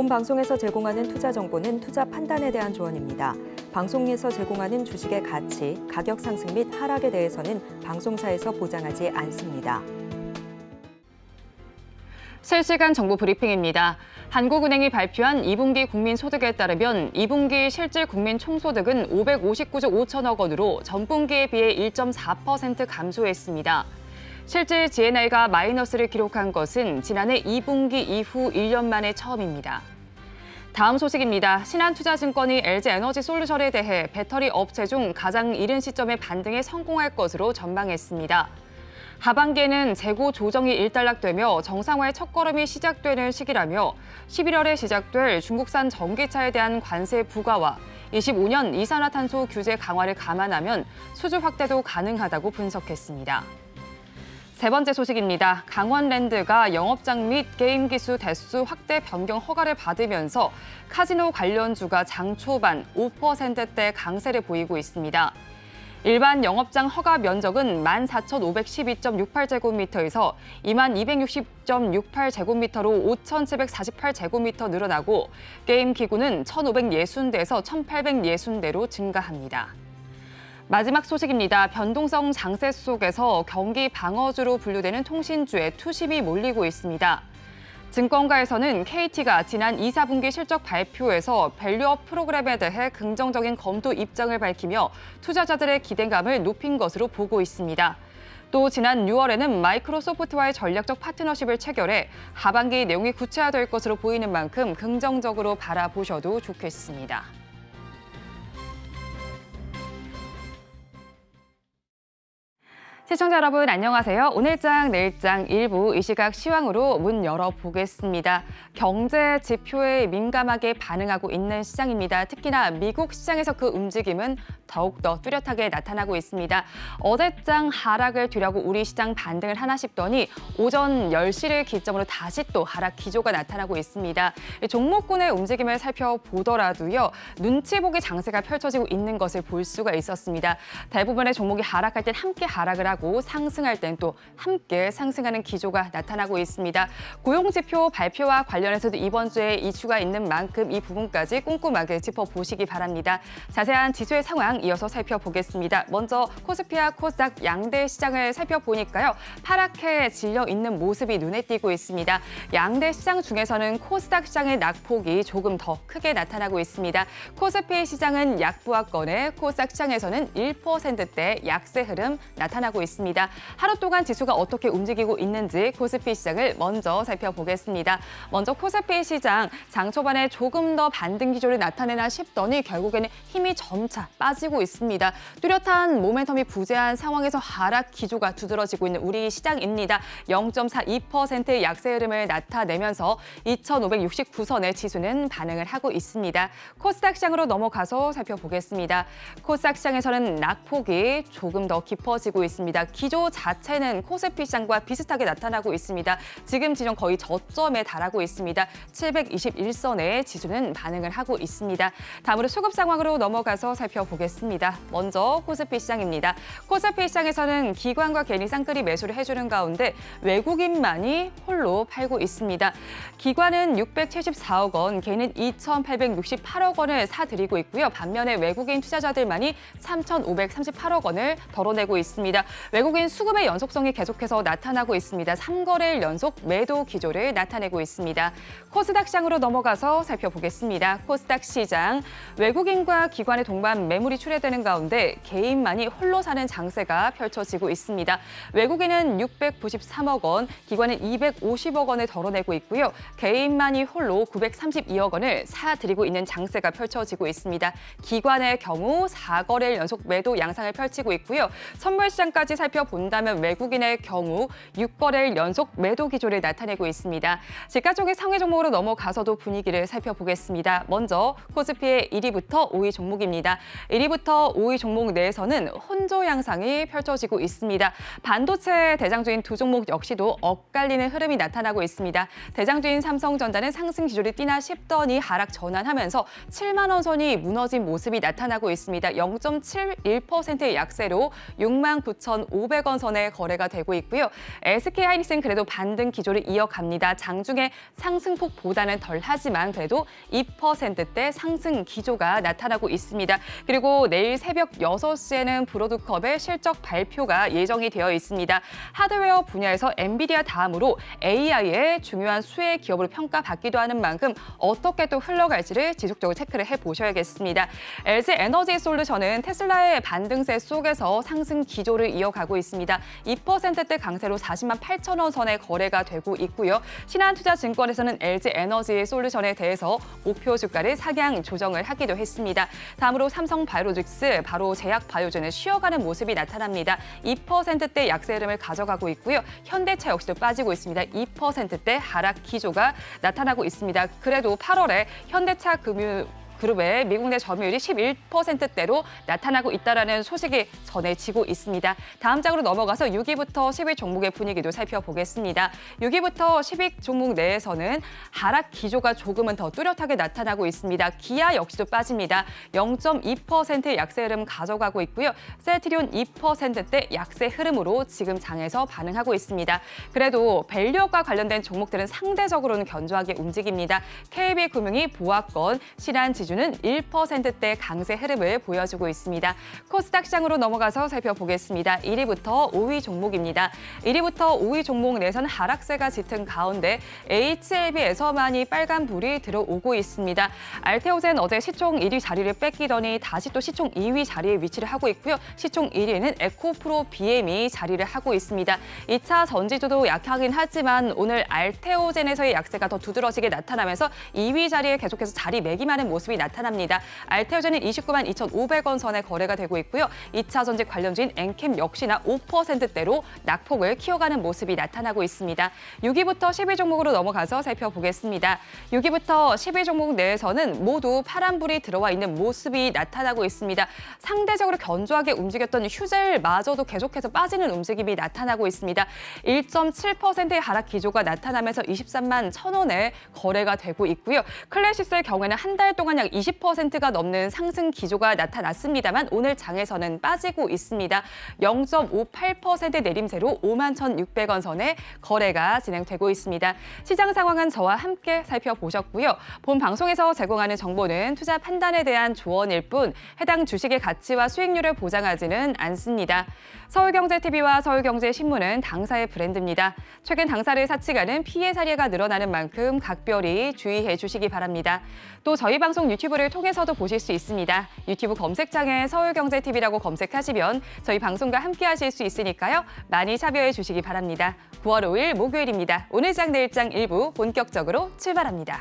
본 방송에서 제공하는 투자 정보는 투자 판단에 대한 조언입니다. 방송에서 제공하는 주식의 가치, 가격 상승 및 하락에 대해서는 방송사에서 보장하지 않습니다. 실시간 정보 브리핑입니다. 한국은행이 발표한 2분기 국민소득에 따르면 2분기 실질 국민 총소득은 559조 5천억 원으로 전분기에 비해 1.4% 감소했습니다. 실제 GNI가 마이너스를 기록한 것은 지난해 2분기 이후 1년 만에 처음입니다. 다음 소식입니다. 신한투자증권이 LG에너지솔루션에 대해 배터리 업체 중 가장 이른 시점에 반등에 성공할 것으로 전망했습니다. 하반기에는 재고 조정이 일단락되며 정상화의 첫걸음이 시작되는 시기라며 11월에 시작될 중국산 전기차에 대한 관세 부과와 25년 이산화탄소 규제 강화를 감안하면 수주 확대도 가능하다고 분석했습니다. 세 번째 소식입니다. 강원랜드가 영업장 및 게임 기수 대수 확대 변경 허가를 받으면서 카지노 관련주가 장 초반 5%대 강세를 보이고 있습니다. 일반 영업장 허가 면적은 14,512.68제곱미터에서 2260.68제곱미터로 5,748제곱미터 늘어나고 게임 기구는 1,560대에서 1,860대로 증가합니다. 마지막 소식입니다. 변동성 장세 속에서 경기 방어주로 분류되는 통신주에 투심이 몰리고 있습니다. 증권가에서는 KT가 지난 2, 4분기 실적 발표에서 밸류업 프로그램에 대해 긍정적인 검토 입장을 밝히며 투자자들의 기대감을 높인 것으로 보고 있습니다. 또 지난 6월에는 마이크로소프트와의 전략적 파트너십을 체결해 하반기 내용이 구체화될 것으로 보이는 만큼 긍정적으로 바라보셔도 좋겠습니다. 시청자 여러분 안녕하세요. 오늘장 내일장 일부 이 시각 시황으로 문 열어보겠습니다. 경제 지표에 민감하게 반응하고 있는 시장입니다. 특히나 미국 시장에서 그 움직임은 더욱더 뚜렷하게 나타나고 있습니다. 어제장 하락을 뒤려고 우리 시장 반등을 하나 싶더니 오전 10시를 기점으로 다시 또 하락 기조가 나타나고 있습니다. 종목군의 움직임을 살펴보더라도요. 눈치 보기 장세가 펼쳐지고 있는 것을 볼 수가 있었습니다. 대부분의 종목이 하락할 땐 함께 하락을 하고 하락하고 상승할 땐 또 함께 상승하는 기조가 나타나고 있습니다. 고용지표 발표와 관련해서도 이번 주에 이슈가 있는 만큼 이 부분까지 꼼꼼하게 짚어보시기 바랍니다. 자세한 지수의 상황 이어서 살펴보겠습니다. 먼저 코스피와 코스닥 양대 시장을 살펴보니까요. 파랗게 질려 있는 모습이 눈에 띄고 있습니다. 양대 시장 중에서는 코스닥 시장의 낙폭이 조금 더 크게 나타나고 있습니다. 코스피 시장은 약부하권에 코스닥 시장에서는 1%대 약세 흐름 나타나고 있습니다. 있습니다. 하루 동안 지수가 어떻게 움직이고 있는지 코스피 시장을 먼저 살펴보겠습니다. 먼저 코스피 시장 장 초반에 조금 더 반등 기조를 나타내나 싶더니 결국에는 힘이 점차 빠지고 있습니다. 뚜렷한 모멘텀이 부재한 상황에서 하락 기조가 두드러지고 있는 우리 시장입니다. 0.42%의 약세 흐름을 나타내면서 2,569선의 지수는 반응을 하고 있습니다. 코스닥 시장으로 넘어가서 살펴보겠습니다. 코스닥 시장에서는 낙폭이 조금 더 깊어지고 있습니다. 있습니다. 기조 자체는 코세피 시장과 비슷하게 나타나고 있습니다. 지금 지정 거의 저점에 달하고 있습니다. 721선에 지수는 반응을 하고 있습니다. 다음으로 수급 상황으로 넘어가서 살펴보겠습니다. 먼저 코스피 시장입니다. 코스피 시장에서는 기관과 개인 쌍끌이 매수를 해주는 가운데 외국인만이 홀로 팔고 있습니다. 기관은 674억 원, 개인은 2,868억 원을 사들이고 있고요. 반면에 외국인 투자자들만이 3,538억 원을 덜어내고 있습니다. 외국인 수급의 연속성이 계속해서 나타나고 있습니다. 3거래일 연속 매도 기조를 나타내고 있습니다. 코스닥 장으로 넘어가서 살펴보겠습니다. 코스닥 시장, 외국인과 기관의 동반 매물이 출회되는 가운데 개인만이 홀로 사는 장세가 펼쳐지고 있습니다. 외국인은 693억 원, 기관은 250억 원을 덜어내고 있고요. 개인만이 홀로 932억 원을 사들이고 있는 장세가 펼쳐지고 있습니다. 기관의 경우 4거래일 연속 매도 양상을 펼치고 있고요. 선물시장까지 내지 살펴본다면 외국인의 경우 6거래일 연속 매도 기조를 나타내고 있습니다. 지가 쪽의 상위 종목으로 넘어가서도 분위기를 살펴보겠습니다. 먼저 코스피의 1위부터 5위 종목입니다. 1위부터 5위 종목 내에서는 혼조 양상이 펼쳐지고 있습니다. 반도체 대장주인 두 종목 역시도 엇갈리는 흐름이 나타나고 있습니다. 대장주인 삼성전자는 상승 기조를 띠나 싶더니 하락 전환하면서 7만 원 선이 무너진 모습이 나타나고 있습니다. 0.71%의 약세로 6만 9천 2,500원 선에 거래가 되고 있고요. SK하이닉스는 그래도 반등 기조를 이어갑니다. 장중에 상승폭보다는 덜하지만 그래도 2%대 상승 기조가 나타나고 있습니다. 그리고 내일 새벽 6시에는 브로드컵의 실적 발표가 예정이 되어 있습니다. 하드웨어 분야에서 엔비디아 다음으로 AI의 중요한 수혜 기업으로 평가받기도 하는 만큼 어떻게 또 흘러갈지를 지속적으로 체크를 해보셔야겠습니다. LG 에너지 솔루션은 테슬라의 반등세 속에서 상승 기조를 이어 내려가고 있습니다. 2%대 강세로 40만 8천 원 선에 거래가 되고 있고요. 신한투자증권에서는 LG에너지 솔루션에 대해서 목표 주가를 상향 조정을 하기도 했습니다. 다음으로 삼성바이오직스, 바로 제약바이오젠은 쉬어가는 모습이 나타납니다. 2%대 약세 흐름을 가져가고 있고요. 현대차 역시도 빠지고 있습니다. 2%대 하락 기조가 나타나고 있습니다. 그래도 8월에 현대차 금융 그룹의 미국 내 점유율이 11%대로 나타나고 있다는 소식이 전해지고 있습니다. 다음 장으로 넘어가서 6위부터 10위 종목의 분위기도 살펴보겠습니다. 6위부터 10위 종목 내에서는 하락 기조가 조금은 더 뚜렷하게 나타나고 있습니다. 기아 역시도 빠집니다. 0.2%의 약세 흐름 가져가고 있고요. 세트리온 2%대 약세 흐름으로 지금 장에서 반응하고 있습니다. 그래도 밸류업과 관련된 종목들은 상대적으로는 견조하게 움직입니다. KB금융이 보합권, 실한 지주 지수는 1%대 강세 흐름을 보여주고 있습니다. 코스닥 시장으로 넘어가서 살펴보겠습니다. 1위부터 5위 종목입니다. 1위부터 5위 종목 내선 하락세가 짙은 가운데 HLB에서만이 빨간불이 들어오고 있습니다. 알테오젠 어제 시총 1위 자리를 뺏기더니 다시 또 시총 2위 자리에 위치를 하고 있고요. 시총 1위는 에코프로 BM이 자리를 하고 있습니다. 2차 전지주도 약하긴 하지만 오늘 알테오젠에서의 약세가 더 두드러지게 나타나면서 2위 자리에 계속해서 자리 매김하는 모습이 나타납니다. 알테오젠는 29만 2,500원 선에 거래가 되고 있고요. 2차 전지 관련주인 엔캠 역시나 5%대로 낙폭을 키워가는 모습이 나타나고 있습니다. 6위부터 10위종목으로 넘어가서 살펴보겠습니다. 6위부터 10위종목 내에서는 모두 파란불이 들어와 있는 모습이 나타나고 있습니다. 상대적으로 견조하게 움직였던 휴젤마저도 계속해서 빠지는 움직임이 나타나고 있습니다. 1.7%의 하락 기조가 나타나면서 23만 1,000원에 거래가 되고 있고요. 클래시스의 경우에는 한 달 동안 약 시장 20%가 넘는 상승 기조가 나타났습니다만 오늘 장에서는 빠지고 있습니다. 0.58% 내림세로 5만 1,600원 선에 거래가 진행되고 있습니다. 시장 상황은 저와 함께 살펴보셨고요. 본 방송에서 제공하는 정보는 투자 판단에 대한 조언일 뿐 해당 주식의 가치와 수익률을 보장하지는 않습니다. 서울경제TV와 서울경제신문은 당사의 브랜드입니다. 최근 당사를 사칭하는 피해 사례가 늘어나는 만큼 각별히 주의해 주시기 바랍니다. 또 저희 방송 유튜브를 통해서도 보실 수 있습니다. 유튜브 검색창에 서울경제TV라고 검색하시면 저희 방송과 함께 하실 수 있으니까요. 많이 참여해 주시기 바랍니다. 9월 5일 목요일입니다. 오늘장 내일장 일부 본격적으로 출발합니다.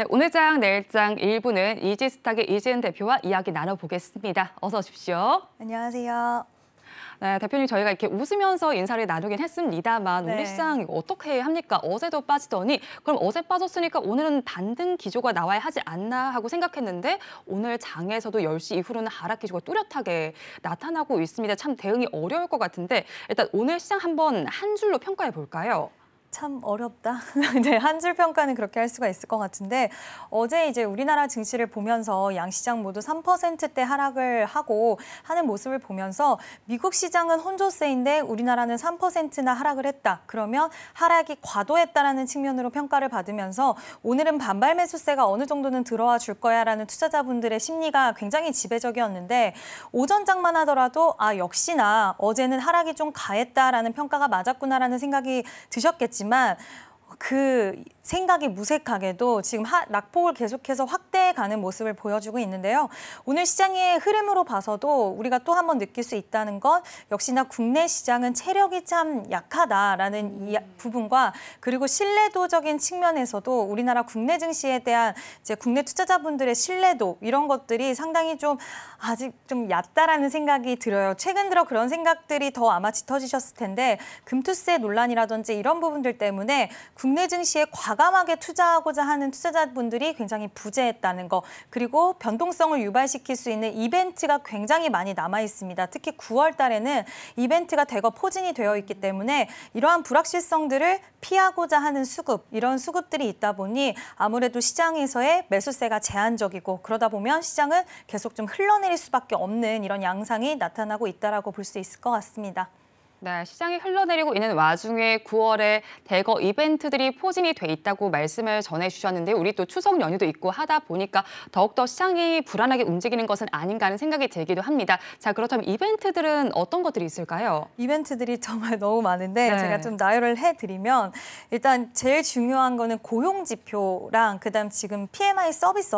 네, 오늘장 내일장 일부는 이지스탁의 이지은 대표와 이야기 나눠보겠습니다. 어서 오십시오. 안녕하세요. 네, 대표님 저희가 이렇게 웃으면서 인사를 나누긴 했습니다만 네. 우리 시장 이거 어떻게 합니까? 어제도 빠지더니 그럼 어제 빠졌으니까 오늘은 반등 기조가 나와야 하지 않나 하고 생각했는데 오늘 장에서도 10시 이후로는 하락 기조가 뚜렷하게 나타나고 있습니다. 참 대응이 어려울 것 같은데 일단 오늘 시장 한번 한 줄로 평가해 볼까요? 참 어렵다. 네, 한줄 평가는 그렇게 할 수가 있을 것 같은데 어제 이제 우리나라 증시를 보면서 양 시장 모두 3%대 하락을 하고 하는 모습을 보면서 미국 시장은 혼조세인데 우리나라는 3%나 하락을 했다. 그러면 하락이 과도했다라는 측면으로 평가를 받으면서 오늘은 반발 매수세가 어느 정도는 들어와 줄 거야라는 투자자분들의 심리가 굉장히 지배적이었는데 오전장만 하더라도 아 역시나 어제는 하락이 좀 가했다라는 평가가 맞았구나라는 생각이 드셨겠지. 있지만 그 생각이 무색하게도 지금 하, 낙폭을 계속해서 확대해가는 모습을 보여주고 있는데요. 오늘 시장의 흐름으로 봐서도 우리가 또 한번 느낄 수 있다는 건 역시나 국내 시장은 체력이 참 약하다라는 이 음. 부분과 그리고 신뢰도적인 측면에서도 우리나라 국내 증시에 대한 이제 국내 투자자분들의 신뢰도 이런 것들이 상당히 좀 아직 좀 얕다라는 생각이 들어요. 최근 들어 그런 생각들이 더 아마 짙어지셨을 텐데 금투세 논란이라든지 이런 부분들 때문에 국내 증시의 과 과감하게 투자하고자 하는 투자자분들이 굉장히 부재했다는 것 그리고 변동성을 유발시킬 수 있는 이벤트가 굉장히 많이 남아 있습니다. 특히 9월 달에는 이벤트가 대거 포진이 되어 있기 때문에 이러한 불확실성들을 피하고자 하는 수급 이런 수급들이 있다 보니 아무래도 시장에서의 매수세가 제한적이고 그러다 보면 시장은 계속 좀 흘러내릴 수밖에 없는 이런 양상이 나타나고 있다고볼 수 있을 것 같습니다. 네, 시장이 흘러내리고 있는 와중에 9월에 대거 이벤트들이 포진이 돼 있다고 말씀을 전해주셨는데 우리 또 추석 연휴도 있고 하다 보니까 더욱더 시장이 불안하게 움직이는 것은 아닌가 하는 생각이 들기도 합니다. 자, 그렇다면 이벤트들은 어떤 것들이 있을까요? 이벤트들이 정말 너무 많은데 네. 제가 좀 나열을 해드리면 일단 제일 중요한 거는 고용지표랑 그다음 지금 PMI 서비스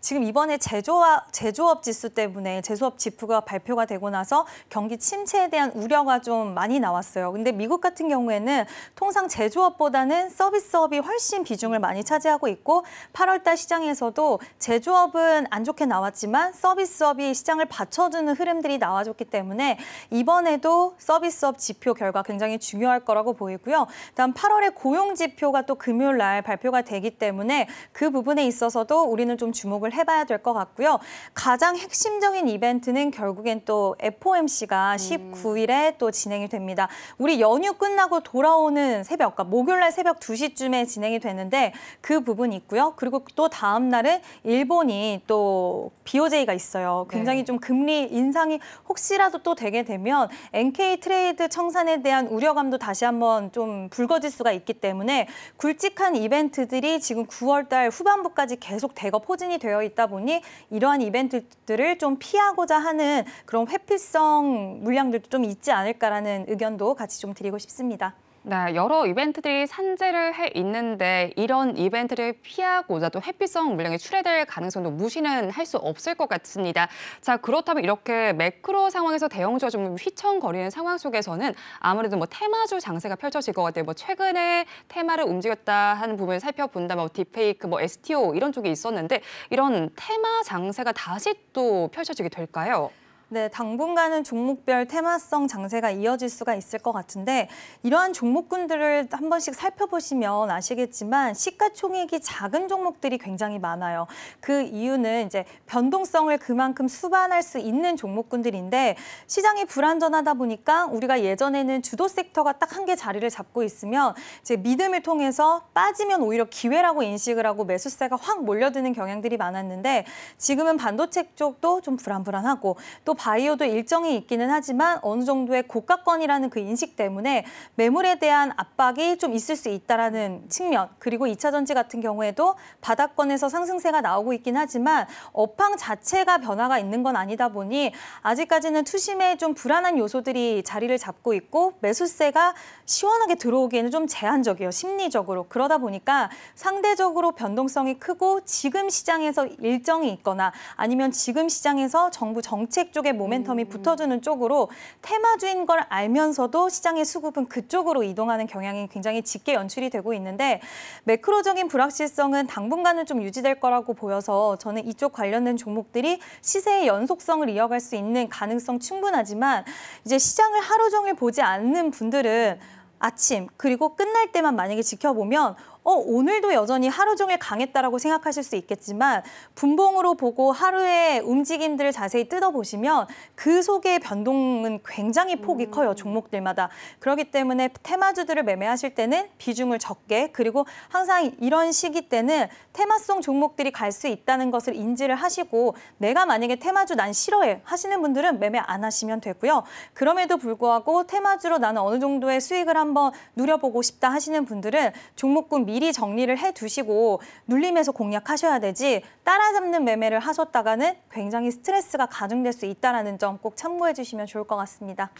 지금 이번에 제조와, 제조업 지수 때문에 제조업 지표가 발표가 되고 나서 경기 침체에 대한 우려가 좀 많이 많이 나왔어요. 근데 미국 같은 경우에는 통상 제조업보다는 서비스업이 훨씬 비중을 많이 차지하고 있고 8월달 시장에서도 제조업은 안 좋게 나왔지만 서비스업이 시장을 받쳐주는 흐름들이 나와줬기 때문에 이번에도 서비스업 지표 결과 굉장히 중요할 거라고 보이고요. 다음 8월에 고용 지표가 또 금요일 날 발표가 되기 때문에 그 부분에 있어서도 우리는 좀 주목을 해봐야 될 것 같고요. 가장 핵심적인 이벤트는 결국엔 또 FOMC가 19일에 음. 또 진행이 됩니다. 됩니다. 우리 연휴 끝나고 돌아오는 새벽, 과 그러니까 목요일날 새벽 2시쯤에 진행이 되는데 그 부분이 있고요. 그리고 또 다음 날은 일본이 또 BOJ가 있어요. 네. 굉장히 네. 좀 금리 인상이 혹시라도 또 되게 되면 NK 트레이드 청산에 대한 우려감도 다시 한번 좀 불거질 수가 있기 때문에 굵직한 이벤트들이 지금 9월 달 후반부까지 계속 대거 포진이 되어 있다 보니 이러한 이벤트들을 좀 피하고자 하는 그런 회피성 물량들도 좀 있지 않을까라는 의견도 같이 좀 드리고 싶습니다. 네, 여러 이벤트들이 산재를 해 있는데 이런 이벤트를 피하고자 도 해피성 물량이 출해될 가능성도 무시는 할 수 없을 것 같습니다. 자, 그렇다면 이렇게 매크로 상황에서 대형주가 좀 휘청거리는 상황 속에서는 아무래도 뭐 테마주 장세가 펼쳐질 것 같아요. 뭐 최근에 테마를 움직였다 하는 부분을 살펴본다면 뭐 딥페이크, 뭐 STO 이런 쪽이 있었는데 이런 테마 장세가 다시 또 펼쳐지게 될까요? 네, 당분간은 종목별 테마성 장세가 이어질 수가 있을 것 같은데 이러한 종목군들을 한 번씩 살펴보시면 아시겠지만 시가총액이 작은 종목들이 굉장히 많아요. 그 이유는 이제 변동성을 그만큼 수반할 수 있는 종목군들인데 시장이 불안전하다 보니까 우리가 예전에는 주도 섹터가 딱 한 개 자리를 잡고 있으면 이제 믿음을 통해서 빠지면 오히려 기회라고 인식을 하고 매수세가 확 몰려드는 경향들이 많았는데 지금은 반도체 쪽도 좀 불안불안하고 또 바이오도 일정이 있기는 하지만 어느 정도의 고가권이라는 그 인식 때문에 매물에 대한 압박이 좀 있을 수 있다라는 측면 그리고 이차 전지 같은 경우에도 바닥권에서 상승세가 나오고 있긴 하지만 업황 자체가 변화가 있는 건 아니다 보니 아직까지는 투심에 좀 불안한 요소들이 자리를 잡고 있고 매수세가 시원하게 들어오기에는 좀 제한적이에요. 심리적으로. 그러다 보니까 상대적으로 변동성이 크고 지금 시장에서 일정이 있거나 아니면 지금 시장에서 정부 정책 쪽 쪽에 모멘텀이 음. 붙어주는 쪽으로 테마주인 걸 알면서도 시장의 수급은 그쪽으로 이동하는 경향이 굉장히 짙게 연출이 되고 있는데 매크로적인 불확실성은 당분간은 좀 유지될 거라고 보여서 저는 이쪽 관련된 종목들이 시세의 연속성을 이어갈 수 있는 가능성 충분하지만 이제 시장을 하루 종일 보지 않는 분들은 아침 그리고 끝날 때만 만약에 지켜보면 어, 오늘도 여전히 하루 종일 강했다라고 생각하실 수 있겠지만 분봉으로 보고 하루의 움직임들을 자세히 뜯어보시면 그 속의 변동은 굉장히 폭이 음. 커요, 종목들마다. 그렇기 때문에 테마주들을 매매하실 때는 비중을 적게 그리고 항상 이런 시기 때는 테마성 종목들이 갈 수 있다는 것을 인지를 하시고 내가 만약에 테마주 난 싫어해 하시는 분들은 매매 안 하시면 되고요. 그럼에도 불구하고 테마주로 나는 어느 정도의 수익을 한번 누려보고 싶다 하시는 분들은 종목군 미 미리 정리를 해두시고 눌림에서 공략하셔야 되지 따라잡는 매매를 하셨다가는 굉장히 스트레스가 가중될 수 있다는 점 꼭 참고해 주시면 좋을 것 같습니다.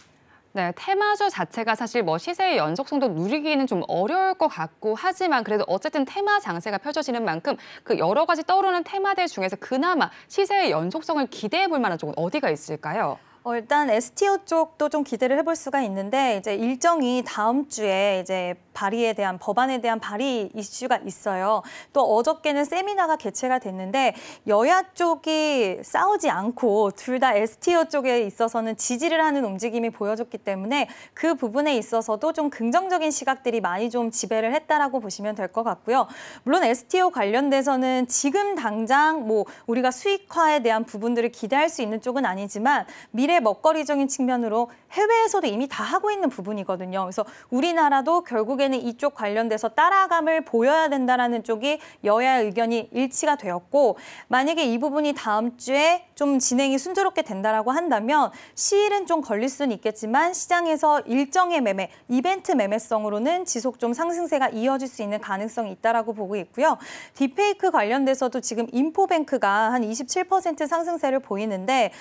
네, 테마주 자체가 사실 뭐 시세의 연속성도 누리기는 좀 어려울 것 같고 하지만 그래도 어쨌든 테마 장세가 펼쳐지는 만큼 그 여러 가지 떠오르는 테마들 중에서 그나마 시세의 연속성을 기대해 볼 만한 쪽은 어디가 있을까요? 어, 일단 에스티어 쪽도 좀 기대를 해볼 수가 있는데 이제 일정이 다음 주에 이제 발의에 대한 법안에 대한 발의 이슈가 있어요. 또 어저께는 세미나가 개최가 됐는데 여야 쪽이 싸우지 않고 둘 다 에스티어 쪽에 있어서는 지지를 하는 움직임이 보여줬기 때문에 그 부분에 있어서도 좀 긍정적인 시각들이 많이 좀 지배를 했다라고 보시면 될 것 같고요. 물론 에스티어 관련돼서는 지금 당장 뭐 우리가 수익화에 대한 부분들을 기대할 수 있는 쪽은 아니지만 미래 먹거리적인 측면으로 해외에서도 이미 다 하고 있는 부분이거든요. 그래서 우리나라도 결국에는 이쪽 관련돼서 따라감을 보여야 된다라는 쪽이 여야 의견이 일치가 되었고 만약에 이 부분이 다음 주에 좀 진행이 순조롭게 된다라고 한다면 시일은 좀 걸릴 수는 있겠지만 시장에서 일정의 매매, 이벤트 매매성으로는 지속 좀 상승세가 이어질 수 있는 가능성이 있다라고 보고 있고요. 딥페이크 관련돼서도 지금 인포뱅크가 한 27% 상승세를 보이는데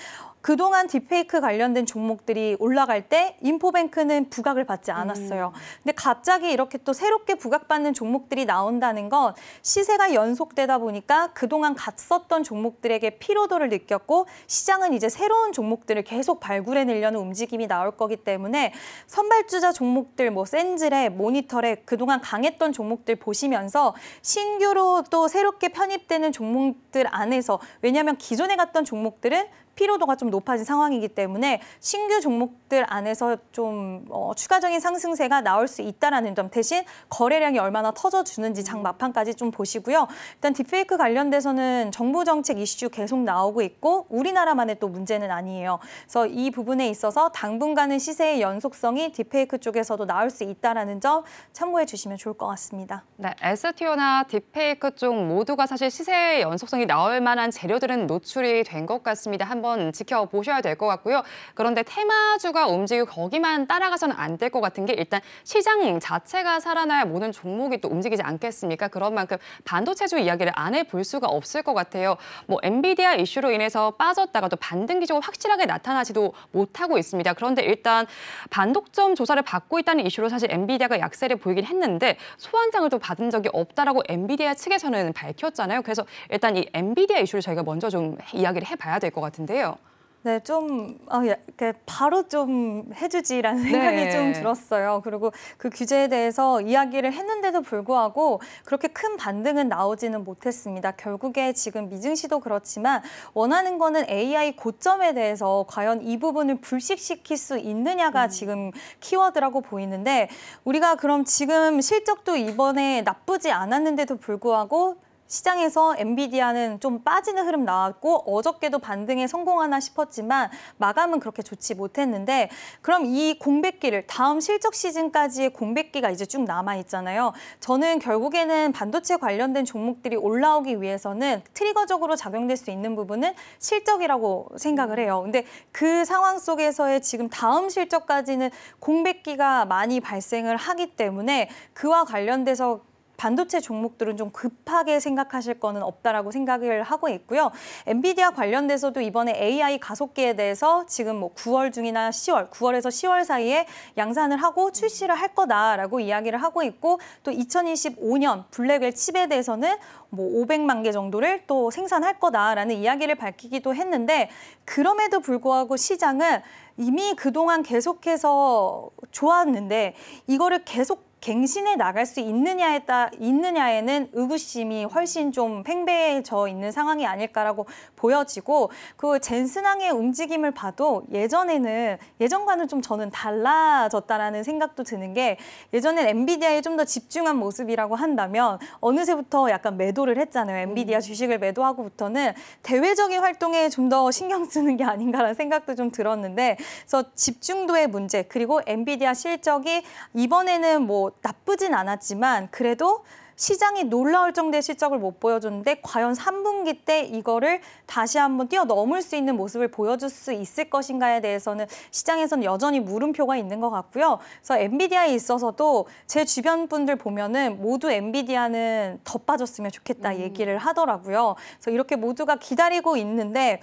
그동안 딥페이크 관련된 종목들이 올라갈 때 인포뱅크는 부각을 받지 음. 않았어요. 음. 근데 갑자기 이렇게 또 새롭게 부각받는 종목들이 나온다는 건 시세가 연속되다 보니까 그동안 갔었던 종목들에게 피로도를 느꼈고 시장은 이제 새로운 종목들을 계속 발굴해내려는 움직임이 나올 거기 때문에 선발주자 종목들 뭐센즐레 모니터레 그동안 강했던 종목들 보시면서 신규로 또 새롭게 편입되는 종목들 안에서 왜냐하면 기존에 갔던 종목들은 피로도가 좀 높아진 상황이기 때문에 신규 종목들 안에서 좀 어, 추가적인 상승세가 나올 수 있다라는 점 대신 거래량이 얼마나 터져주는지 장 막판까지 좀 보시고요. 일단 딥페이크 관련돼서는 정부 정책 이슈 계속 나오고 있고 우리나라만의 또 문제는 아니에요. 그래서 이 부분에 있어서 당분간은 시세의 연속성이 딥페이크 쪽에서도 나올 수 있다라는 점 참고해 주시면 좋을 것 같습니다. 네, s t o 나 딥페이크 쪽 모두가 사실 시세의 연속성이 나올 만한 재료들은 노출이 된 것 같습니다. 한번 한번 지켜보셔야 될 것 같고요. 그런데 테마주가 움직이고 거기만 따라가서는 안 될 것 같은 게 일단 시장 자체가 살아나야 모든 종목이 또 움직이지 않겠습니까? 그런 만큼 반도체주 이야기를 안 해볼 수가 없을 것 같아요. 뭐 엔비디아 이슈로 인해서 빠졌다가 또 반등 기조가 확실하게 나타나지도 못하고 있습니다. 그런데 일단 반독점 조사를 받고 있다는 이슈로 사실 엔비디아가 약세를 보이긴 했는데 소환장을 또 받은 적이 없다라고 엔비디아 측에서는 밝혔잖아요. 그래서 일단 이 엔비디아 이슈를 저희가 먼저 좀 이야기를 해봐야 될것같은데 거요 네, 좀 어, 예, 이렇게 바로 좀 해주지라는 네. 생각이 네. 좀 들었어요. 그리고 그 규제에 대해서 이야기를 했는데도 불구하고 그렇게 큰 반등은 나오지는 못했습니다. 결국에 지금 미증시도 그렇지만 원하는 거는 AI 고점에 대해서 과연 이 부분을 불식시킬 수 있느냐가 음. 지금 키워드라고 보이는데 우리가 그럼 지금 실적도 이번에 나쁘지 않았는데도 불구하고 시장에서 엔비디아는 좀 빠지는 흐름 나왔고 어저께도 반등에 성공하나 싶었지만 마감은 그렇게 좋지 못했는데 그럼 이 공백기를 다음 실적 시즌까지의 공백기가 이제 쭉 남아 있잖아요. 저는 결국에는 반도체 관련된 종목들이 올라오기 위해서는 트리거적으로 작용될 수 있는 부분은 실적이라고 생각을 해요. 근데 그 상황 속에서의 지금 다음 실적까지는 공백기가 많이 발생을 하기 때문에 그와 관련돼서 반도체 종목들은 좀 급하게 생각하실 거는 없다라고 생각을 하고 있고요. 엔비디아 관련돼서도 이번에 AI 가속기에 대해서 지금 뭐 9월 중이나 10월, 9월에서 10월 사이에 양산을 하고 출시를 할 거다라고 이야기를 하고 있고 또 2025년 블랙웰 칩에 대해서는 뭐 500만 개 정도를 또 생산할 거다라는 이야기를 밝히기도 했는데 그럼에도 불구하고 시장은 이미 그동안 계속해서 좋았는데 이거를 계속 갱신에 나갈 수 있느냐에 따 있느냐에는 의구심이 훨씬 좀 팽배해져 있는 상황이 아닐까라고 보여지고 그 젠슨왕의 움직임을 봐도 예전에는 예전과는 좀 저는 달라졌다라는 생각도 드는 게 예전엔 엔비디아에 좀 더 집중한 모습이라고 한다면 어느새부터 약간 매도를 했잖아요. 엔비디아 음. 주식을 매도하고부터는 대외적인 활동에 좀 더 신경 쓰는 게 아닌가라는 생각도 좀 들었는데 그래서 집중도의 문제 그리고 엔비디아 실적이 이번에는 뭐 나쁘진 않았지만 그래도 시장이 놀라울 정도의 실적을 못 보여줬는데 과연 3분기 때 이거를 다시 한번 뛰어넘을 수 있는 모습을 보여줄 수 있을 것인가에 대해서는 시장에서는 여전히 물음표가 있는 것 같고요. 그래서 엔비디아에 있어서도 제 주변 분들 보면은 모두 엔비디아는 더 빠졌으면 좋겠다 음. 얘기를 하더라고요. 그래서 이렇게 모두가 기다리고 있는데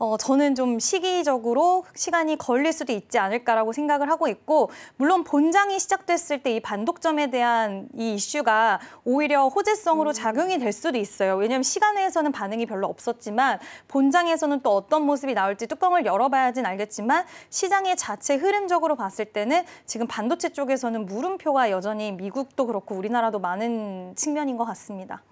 어, 저는 좀 시기적으로 시간이 걸릴 수도 있지 않을까라고 생각을 하고 있고 물론 본장이 시작됐을 때 이 반독점에 대한 이 이슈가 오히려 호재성으로 음. 작용이 될 수도 있어요. 왜냐하면 시간에서는 반응이 별로 없었지만 본장에서는 또 어떤 모습이 나올지 뚜껑을 열어봐야진 알겠지만 시장의 자체 흐름적으로 봤을 때는 지금 반도체 쪽에서는 물음표가 여전히 미국도 그렇고 우리나라도 많은 측면인 것 같습니다.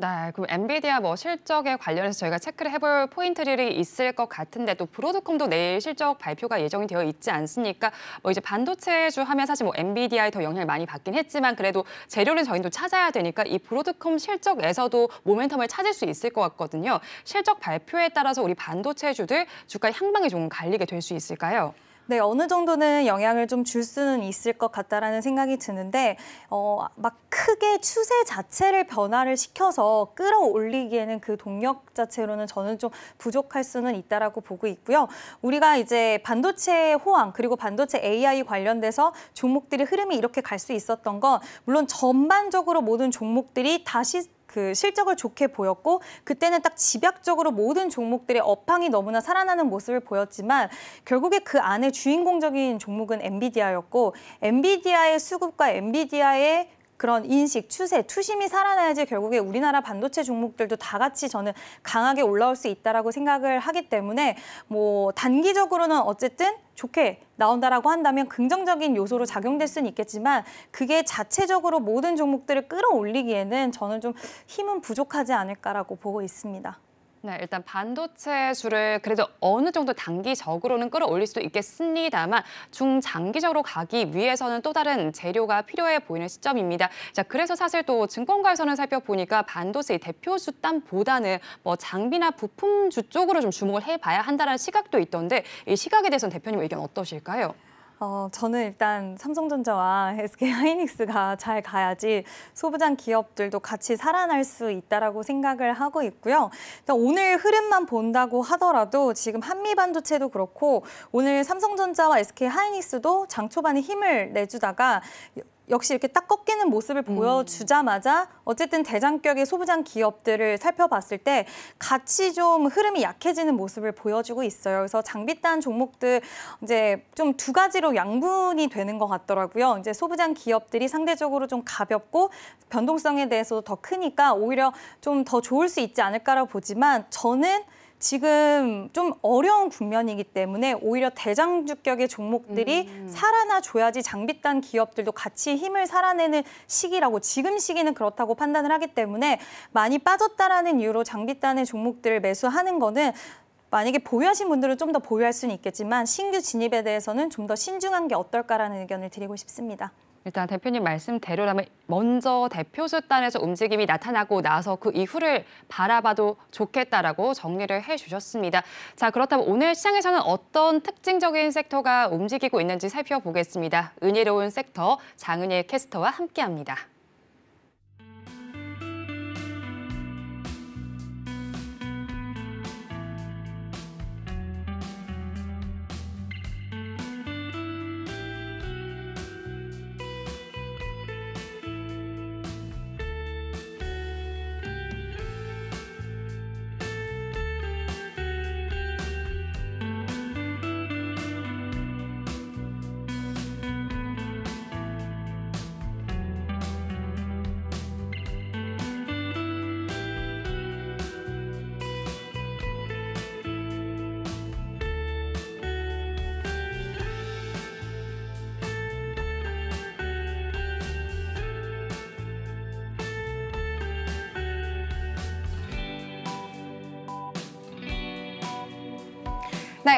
네, 그럼 엔비디아 뭐 실적에 관련해서 저희가 체크를 해볼 포인트들이 있을 것 같은데 또 브로드컴도 내일 실적 발표가 예정이 되어 있지 않습니까? 뭐 이제 반도체주 하면 사실 뭐 엔비디아에 더 영향을 많이 받긴 했지만 그래도 재료는 저희도 찾아야 되니까 이 브로드컴 실적에서도 모멘텀을 찾을 수 있을 것 같거든요. 실적 발표에 따라서 우리 반도체주들 주가 향방이 좀 갈리게 될 수 있을까요? 네, 어느 정도는 영향을 좀 줄 수는 있을 것 같다라는 생각이 드는데 어, 막 크게 추세 자체를 변화를 시켜서 끌어올리기에는 그 동력 자체로는 저는 좀 부족할 수는 있다라고 보고 있고요. 우리가 이제 반도체 호황 그리고 반도체 AI 관련돼서 종목들이 흐름이 이렇게 갈 수 있었던 건 물론 전반적으로 모든 종목들이 다시 그 실적을 좋게 보였고 그때는 딱 집약적으로 모든 종목들의 업황이 너무나 살아나는 모습을 보였지만 결국에 그 안에 주인공적인 종목은 엔비디아였고 엔비디아의 수급과 엔비디아의 그런 인식, 추세, 투심이 살아나야지 결국에 우리나라 반도체 종목들도 다 같이 저는 강하게 올라올 수 있다라고 생각을 하기 때문에 뭐 단기적으로는 어쨌든 좋게 나온다라고 한다면 긍정적인 요소로 작용될 수는 있겠지만 그게 자체적으로 모든 종목들을 끌어올리기에는 저는 좀 힘은 부족하지 않을까라고 보고 있습니다. 네, 일단 반도체수를 그래도 어느 정도 단기적으로는 끌어올릴 수도 있겠습니다만 중장기적으로 가기 위해서는 또 다른 재료가 필요해 보이는 시점입니다. 자, 그래서 사실 또 증권가에서는 살펴보니까 반도체 대표 수단보다는뭐 장비나 부품주 쪽으로 좀 주목을 해봐야 한다는 시각도 있던데 이 시각에 대해서는 대표님 의견 어떠실까요? 어, 저는 일단 삼성전자와 SK 하이닉스가 잘 가야지 소부장 기업들도 같이 살아날 수 있다라고 생각을 하고 있고요. 일단 그러니까 오늘 흐름만 본다고 하더라도 지금 한미 반도체도 그렇고 오늘 삼성전자와 SK 하이닉스도 장 초반에 힘을 내주다가 역시 이렇게 딱 꺾이는 모습을 음. 보여주자마자 어쨌든 대장격의 소부장 기업들을 살펴봤을 때 같이 좀 흐름이 약해지는 모습을 보여주고 있어요. 그래서 장비단 종목들 이제 좀 두 가지로 양분이 되는 것 같더라고요. 이제 소부장 기업들이 상대적으로 좀 가볍고 변동성에 대해서도 더 크니까 오히려 좀 더 좋을 수 있지 않을까라고 보지만 저는 지금 좀 어려운 국면이기 때문에 오히려 대장주격의 종목들이 음. 살아나 줘야지 장비단 기업들도 같이 힘을 살아내는 시기라고 지금 시기는 그렇다고 판단을 하기 때문에 많이 빠졌다라는 이유로 장비단의 종목들을 매수하는 거는 만약에 보유하신 분들은 좀 더 보유할 수는 있겠지만 신규 진입에 대해서는 좀 더 신중한 게 어떨까라는 의견을 드리고 싶습니다. 일단 대표님 말씀대로라면 먼저 대표수단에서 움직임이 나타나고 나서 그 이후를 바라봐도 좋겠다라고 정리를 해주셨습니다. 자 그렇다면 오늘 시장에서는 어떤 특징적인 섹터가 움직이고 있는지 살펴보겠습니다. 은혜로운 섹터 장은혜 캐스터와 함께합니다.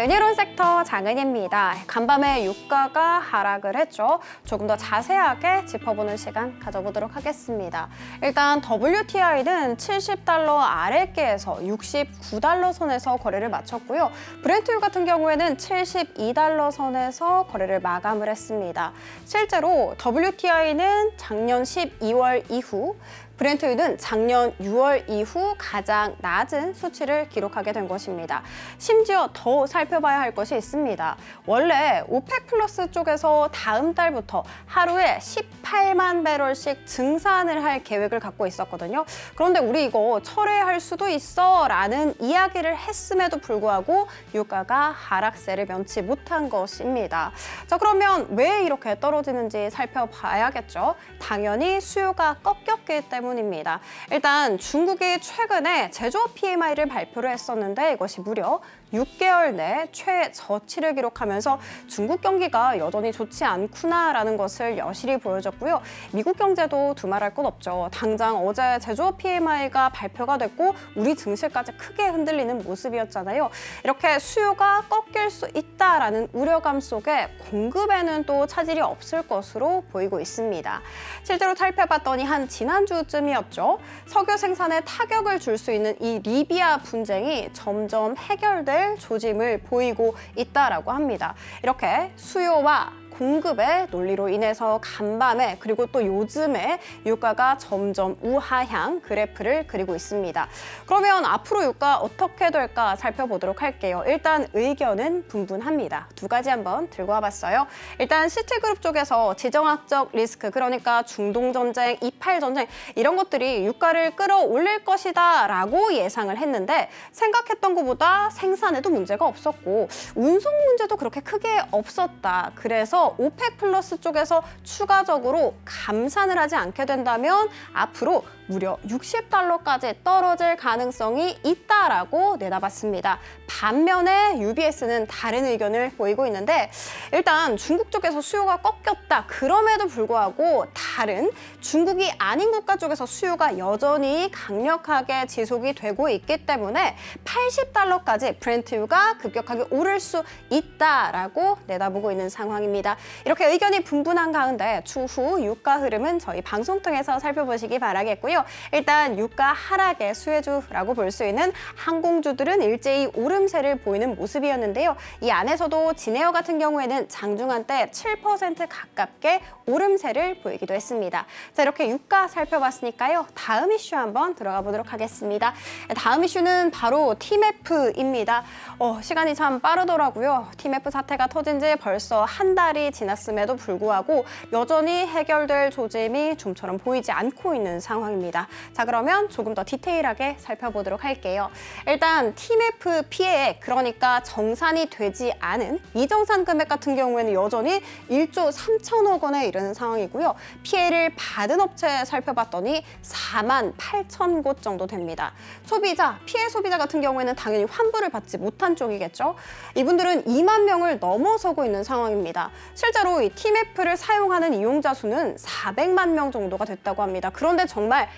네, 은혜론 섹터 장은입니다 간밤에 유가가 하락을 했죠. 조금 더 자세하게 짚어보는 시간 가져보도록 하겠습니다. 일단 WTI는 70달러 아래께에서 69달러 선에서 거래를 마쳤고요. 브렌트유 같은 경우에는 72달러 선에서 거래를 마감을 했습니다. 실제로 WTI는 작년 12월 이후 브렌트유는 작년 6월 이후 가장 낮은 수치를 기록하게 된 것입니다. 심지어 더 살펴봐야 할 것이 있습니다. 원래 오펙 플러스 쪽에서 다음 달부터 하루에 18만 배럴씩 증산을 할 계획을 갖고 있었거든요. 그런데 우리 이거 철회할 수도 있어 라는 이야기를 했음에도 불구하고 유가가 하락세를 면치 못한 것입니다. 자 그러면 왜 이렇게 떨어지는지 살펴봐야겠죠. 당연히 수요가 꺾였기 때문에 때문입니다. 일단 중국이 최근에 제조업 PMI를 발표를 했었는데 이것이 무려 6개월 내 최저치를 기록하면서 중국 경기가 여전히 좋지 않구나라는 것을 여실히 보여줬고요. 미국 경제도 두말할 것 없죠. 당장 어제 제조업 PMI가 발표가 됐고 우리 증시까지 크게 흔들리는 모습이었잖아요. 이렇게 수요가 꺾일 수 있다라는 우려감 속에 공급에는 또 차질이 없을 것으로 보이고 있습니다. 실제로 살펴봤더니 한 지난주쯤이었죠. 석유 생산에 타격을 줄 수 있는 이 리비아 분쟁이 점점 해결될 조짐을 보이고 있다라고 합니다. 이렇게 수요와 공급의 논리로 인해서 간밤에 그리고 또 요즘에 유가가 점점 우하향 그래프를 그리고 있습니다. 그러면 앞으로 유가 어떻게 될까 살펴보도록 할게요. 일단 의견은 분분합니다. 두 가지 한번 들고 와봤어요. 일단 시티그룹 쪽에서 지정학적 리스크 그러니까 중동전쟁, 이팔전쟁 이런 것들이 유가를 끌어올릴 것이다 라고 예상을 했는데 생각했던 것보다 생산에도 문제가 없었고 운송 문제도 그렇게 크게 없었다. 그래서 오펙 플러스 쪽에서 추가적으로 감산을 하지 않게 된다면 앞으로 무려 60달러까지 떨어질 가능성이 있다라고 내다봤습니다. 반면에 UBS는 다른 의견을 보이고 있는데 일단 중국 쪽에서 수요가 꺾였다 그럼에도 불구하고 다른 중국이 아닌 국가 쪽에서 수요가 여전히 강력하게 지속이 되고 있기 때문에 80달러까지 브랜트유가 급격하게 오를 수 있다라고 내다보고 있는 상황입니다. 이렇게 의견이 분분한 가운데 추후 유가 흐름은 저희 방송 통해서 살펴보시기 바라겠고요. 있는데요. 일단 유가 하락의 수혜주라고 볼 수 있는 항공주들은 일제히 오름세를 보이는 모습이었는데요. 이 안에서도 진에어 같은 경우에는 장중한 때 7% 가깝게 오름세를 보이기도 했습니다. 자 이렇게 유가 살펴봤으니까요. 다음 이슈 한번 들어가 보도록 하겠습니다. 네, 다음 이슈는 바로 팀F입니다. 어, 시간이 참 빠르더라고요. 팀F 사태가 터진 지 벌써 한 달이 지났음에도 불구하고 여전히 해결될 조짐이 좀처럼 보이지 않고 있는 상황입니다. 자 그러면 조금 더 디테일하게 살펴보도록 할게요. 일단 팀F 피해 그러니까 정산이 되지 않은 이정산 금액 같은 경우에는 여전히 1조 3천억 원에 이르 이르는 상황이고요. 피해를 받은 업체 살펴봤더니 4만 8천 곳 정도 됩니다. 소비자, 피해 소비자 같은 경우에는 당연히 환불을 받지 못한 쪽이겠죠. 이분들은 2만 명을 넘어서고 있는 상황입니다. 실제로 이 티맵프를 사용하는 이용자 수는 400만 명 정도가 됐다고 합니다. 그런데 정말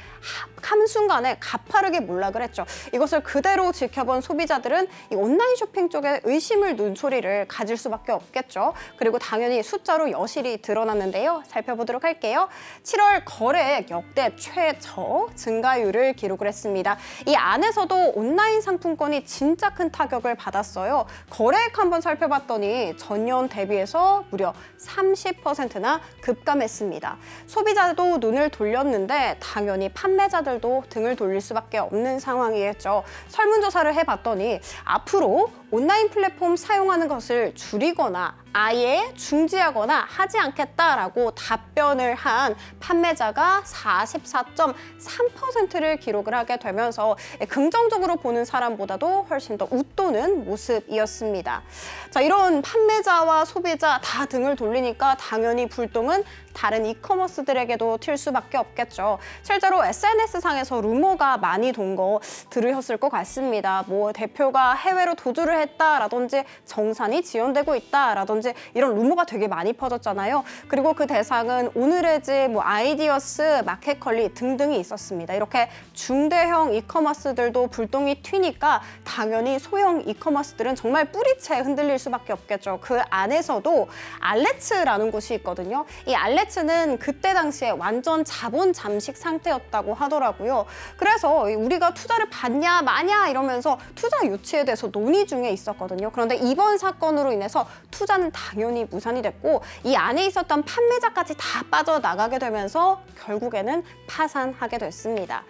한순간에 가파르게 몰락을 했죠. 이것을 그대로 지켜본 소비자들은 이 온라인 쇼핑 쪽에 의심을 눈초리를 가질 수밖에 없겠죠. 그리고 당연히 숫자로 여실히 드러났는데요. 있는데요. 살펴보도록 할게요. 7월 거래액 역대 최저 증가율을 기록을 했습니다. 이 안에서도 온라인 상품권이 진짜 큰 타격을 받았어요. 거래액 한번 살펴봤더니 전년 대비해서 무려 30%나 급감했습니다. 소비자도 눈을 돌렸는데 당연히 판매자들도 등을 돌릴 수밖에 없는 상황이겠죠. 설문조사를 해봤더니 앞으로 온라인 플랫폼 사용하는 것을 줄이거나 아예 중지하거나 하지 않겠다라고 답변을 한 판매자가 44.3%를 기록을 하게 되면서 긍정적으로 보는 사람보다도 훨씬 더 웃도는 모습이었습니다. 자, 이런 판매자와 소비자 다 등을 돌리니까 당연히 불똥은 다른 이커머스들에게도 튈 수밖에 없겠죠. 실제로 SNS상에서 루머가 많이 돈 거 들으셨을 것 같습니다. 뭐 대표가 해외로 도주를 했다라든지 정산이 지연되고 있다라든지 이런 루머가 되게 많이 퍼졌잖아요. 그리고 그 대상은 오늘의 집, 뭐 아이디어스, 마켓컬리 등등이 있었습니다. 이렇게 중대형 이커머스들도 불똥이 튀니까 당연히 소형 이커머스들은 정말 뿌리채 흔들릴 수밖에 없겠죠. 그 안에서도 알레츠라는 곳이 있거든요. 이 알레츠 벤네츠는 그때 당시에 완전 자본 잠식 상태였다고 하더라고요. 그래서 우리가 투자를 받냐 마냐 이러면서 투자 유치에 대해서 논의 중에 있었거든요. 그런데 이번 사건으로 인해서 투자는 당연히 무산이 됐고 이 안에 있었던 판매자까지 다 빠져나가게 되면서 결국에는 파산하게 됐습니다.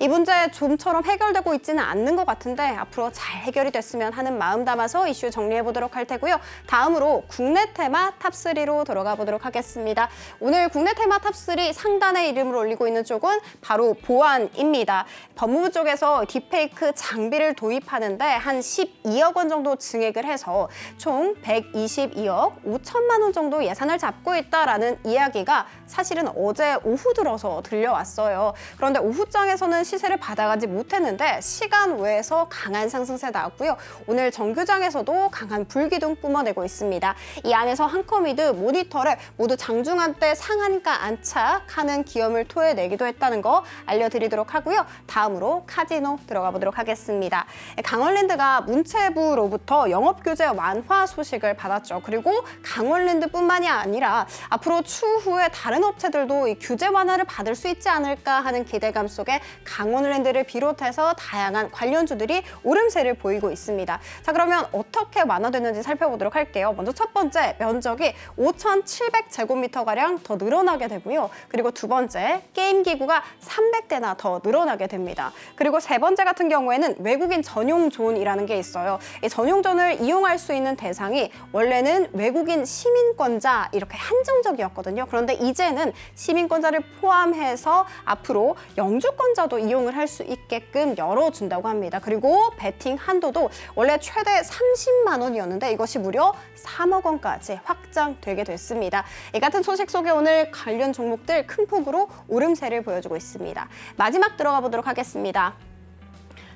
이 문제 좀처럼 해결되고 있지는 않는 것 같은데 앞으로 잘 해결이 됐으면 하는 마음 담아서 이슈 정리해보도록 할 테고요. 다음으로 국내 테마 탑3로 들어가 보도록 하겠습니다. 오늘 국내 테마 탑3 상단에 이름을 올리고 있는 쪽은 바로 보안입니다. 법무부 쪽에서 딥페이크 장비를 도입하는데 한 12억 원 정도 증액을 해서 총 122억 5천만 원 정도 예산을 잡고 있다라는 이야기가 사실은 어제 오후 들어서 들려왔어요. 그런데 오후장에서는 시세를 받아가지 못했는데 시간 외에서 강한 상승세 나왔고요. 오늘 정규장에서도 강한 불기둥 뿜어내고 있습니다. 이 안에서 한컴이드 모니터를 모두 장중한 때 상한가 안착하는 기염을 토해내기도 했다는 거 알려드리도록 하고요. 다음으로 카지노 들어가 보도록 하겠습니다. 강원랜드가 문체부로부터 영업규제 완화 소식을 받았죠. 그리고 강원랜드뿐만이 아니라 앞으로 추후에 다른 업체들도 이 규제 완화를 받을 수 있지 않을까 하는 기대감 속에 강원랜드를 비롯해서 다양한 관련주들이 오름세를 보이고 있습니다. 자 그러면 어떻게 완화됐는지 살펴보도록 할게요. 먼저 첫 번째 면적이 5,700제곱미터가량 이상 더 늘어나게 되고요. 그리고 두 번째, 게임 기구가 300대나 더 늘어나게 됩니다. 그리고 세 번째 같은 경우에는 외국인 전용 존이라는 게 있어요. 이 전용 존을 이용할 수 있는 대상이 원래는 외국인 시민권자 이렇게 한정적이었거든요. 그런데 이제는 시민권자를 포함해서 앞으로 영주권자도 이용을 할 수 있게끔 열어준다고 합니다. 그리고 배팅 한도도 원래 최대 30만 원이었는데 이것이 무려 3억 원까지 확장되게 됐습니다. 이 같은 소식 속 가격에 오늘 관련 종목들 큰 폭으로 오름세를 보여주고 있습니다. 마지막 들어가 보도록 하겠습니다.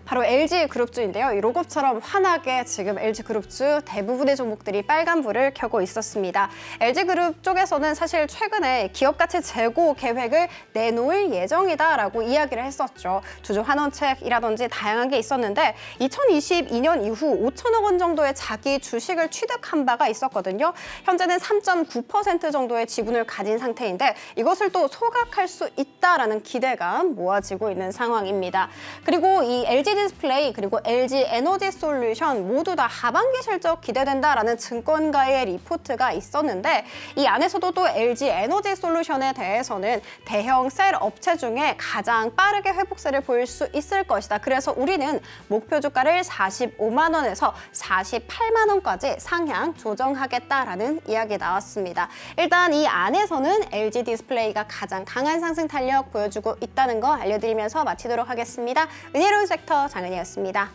바로 LG 그룹주인데요. 이 로고처럼 환하게 지금 LG 그룹주 대부분의 종목들이 빨간불을 켜고 있었습니다. LG 그룹 쪽에서는 사실 최근에 기업 가치 재고 계획을 내놓을 예정이다라고 이야기를 했었죠. 주주 환원책이라든지 다양한 게 있었는데 2022년 이후 5천억 원 정도의 자기 주식을 취득한 바가 있었거든요. 현재는 3.9% 정도의 지분을 가진 상태인데 이것을 또 소각할 수 있다라는 기대감 모아지고 있는 상황입니다. 그리고 이 LG 디스플레이 그리고 LG 에너지 솔루션 모두 다 하반기 실적 기대된다라는 증권가의 리포트가 있었는데 이 안에서도 또 LG 에너지 솔루션에 대해서는 대형 셀 업체 중에 가장 빠르게 회복세를 보일 수 있을 것이다. 그래서 우리는 목표 주가를 45만 원에서 48만 원까지 상향 조정하겠다라는 이야기 나왔습니다. 일단 이 안에서는 LG 디스플레이가 가장 강한 상승 탄력 보여주고 있다는 거 알려드리면서 마치도록 하겠습니다. 은혜로운 섹터 장은이었습니다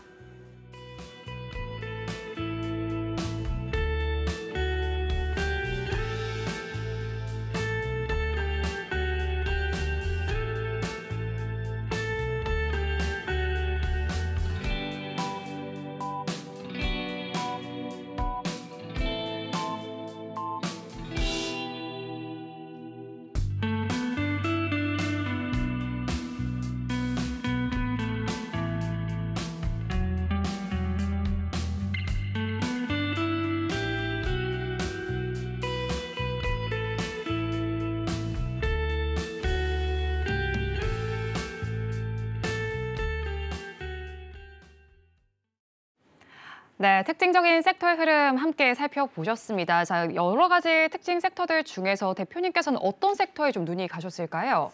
네, 특징적인 섹터의 흐름 함께 살펴보셨습니다. 자, 여러 가지 특징 섹터들 중에서 대표님께서는 어떤 섹터에 좀 눈이 가셨을까요?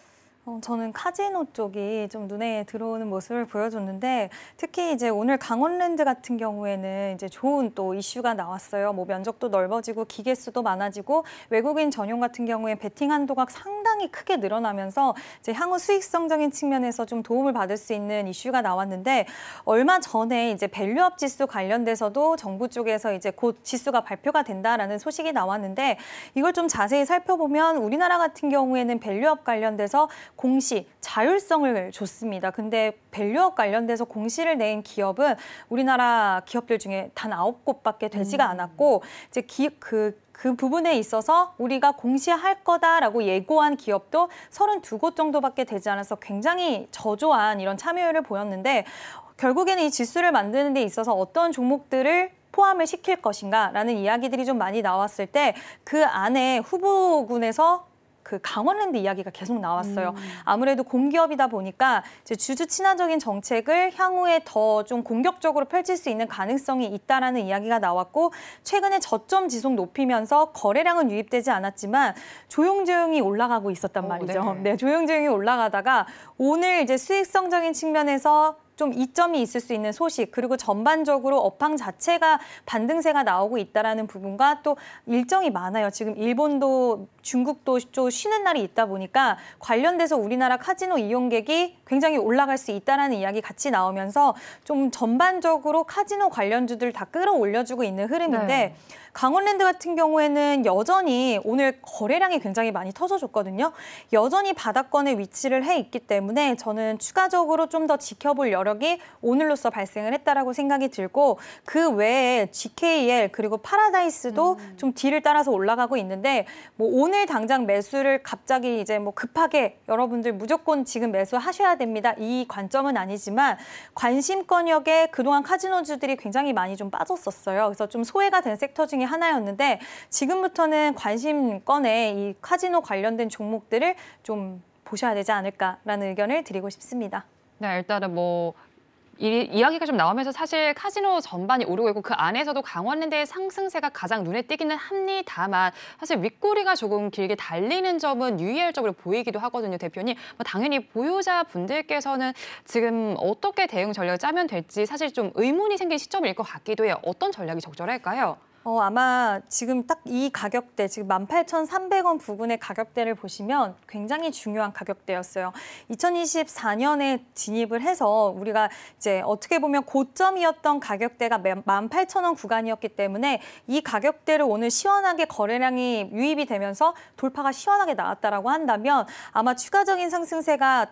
어, 저는 카지노 쪽이 좀 눈에 들어오는 모습을 보여줬는데 특히 이제 오늘 강원랜드 같은 경우에는 이제 좋은 또 이슈가 나왔어요. 뭐 면적도 넓어지고 기계 수도 많아지고 외국인 전용 같은 경우에 베팅 한도가 상당히 크게 늘어나면서 이제 향후 수익성적인 측면에서 좀 도움을 받을 수 있는 이슈가 나왔는데 얼마 전에 이제 밸류업 지수 관련돼서도 정부 쪽에서 이제 곧 지수가 발표가 된다라는 소식이 나왔는데 이걸 좀 자세히 살펴보면 우리나라 같은 경우에는 밸류업 관련돼서 공시, 자율성을 줬습니다. 근데 밸류업 관련돼서 공시를 낸 기업은 우리나라 기업들 중에 단 아홉 곳밖에 되지가 음. 않았고 이제 기, 그그 그 부분에 있어서 우리가 공시할 거다라고 예고한 기업도 32곳 정도밖에 되지 않아서 굉장히 저조한 이런 참여율을 보였는데 결국에는 이 지수를 만드는 데 있어서 어떤 종목들을 포함을 시킬 것인가라는 이야기들이 좀 많이 나왔을 때 그 안에 후보군에서 그 강원랜드 이야기가 계속 나왔어요. 음. 아무래도 공기업이다 보니까 이제 주주 친화적인 정책을 향후에 더 좀 공격적으로 펼칠 수 있는 가능성이 있다라는 이야기가 나왔고 최근에 저점 지속 높이면서 거래량은 유입되지 않았지만 조용조용히 올라가고 있었단 어, 말이죠. 오, 네. 네, 조용조용히 올라가다가 오늘 이제 수익성적인 측면에서 좀 이점이 있을 수 있는 소식 그리고 전반적으로 업황 자체가 반등세가 나오고 있다라는 부분과 또 일정이 많아요. 지금 일본도 중국도 좀 쉬는 날이 있다 보니까 관련돼서 우리나라 카지노 이용객이 굉장히 올라갈 수있다는 이야기 같이 나오면서 좀 전반적으로 카지노 관련주들 다 끌어올려주고 있는 흐름인데 네. 강원랜드 같은 경우에는 여전히 오늘 거래량이 굉장히 많이 터져줬거든요. 여전히 바닷권에 위치를 해 있기 때문에 저는 추가적으로 좀 더 지켜볼 여력이 오늘로서 발생을 했다라고 생각이 들고 그 외에 GKL 그리고 파라다이스도 음. 좀 뒤를 따라서 올라가고 있는데 뭐 오늘 오늘 당장 매수를 갑자기 이제 뭐 급하게 여러분들 무조건 지금 매수하셔야 됩니다. 이 관점은 아니지만 관심권역에 그동안 카지노주들이 굉장히 많이 좀 빠졌었어요. 그래서 좀 소외가 된 섹터 중에 하나였는데 지금부터는 관심권에 이 카지노 관련된 종목들을 좀 보셔야 되지 않을까라는 의견을 드리고 싶습니다. 네, 일단은 뭐 이, 이야기가 좀 나오면서 사실 카지노 전반이 오르고 있고 그 안에서도 강원랜드의 상승세가 가장 눈에 띄기는 합니다만 사실 윗꼬리가 조금 길게 달리는 점은 유의할 점으로 보이기도 하거든요, 대표님. 뭐 당연히 보유자분들께서는 지금 어떻게 대응 전략을 짜면 될지 사실 좀 의문이 생긴 시점일 것 같기도 해요. 어떤 전략이 적절할까요? 어, 아마 지금 딱 이 가격대, 지금 18,300원 부근의 가격대를 보시면 굉장히 중요한 가격대였어요. 2024년에 진입을 해서 우리가 이제 어떻게 보면 고점이었던 가격대가 18,000원 구간이었기 때문에 이 가격대를 오늘 시원하게 거래량이 유입이 되면서 돌파가 시원하게 나왔다라고 한다면 아마 추가적인 상승세가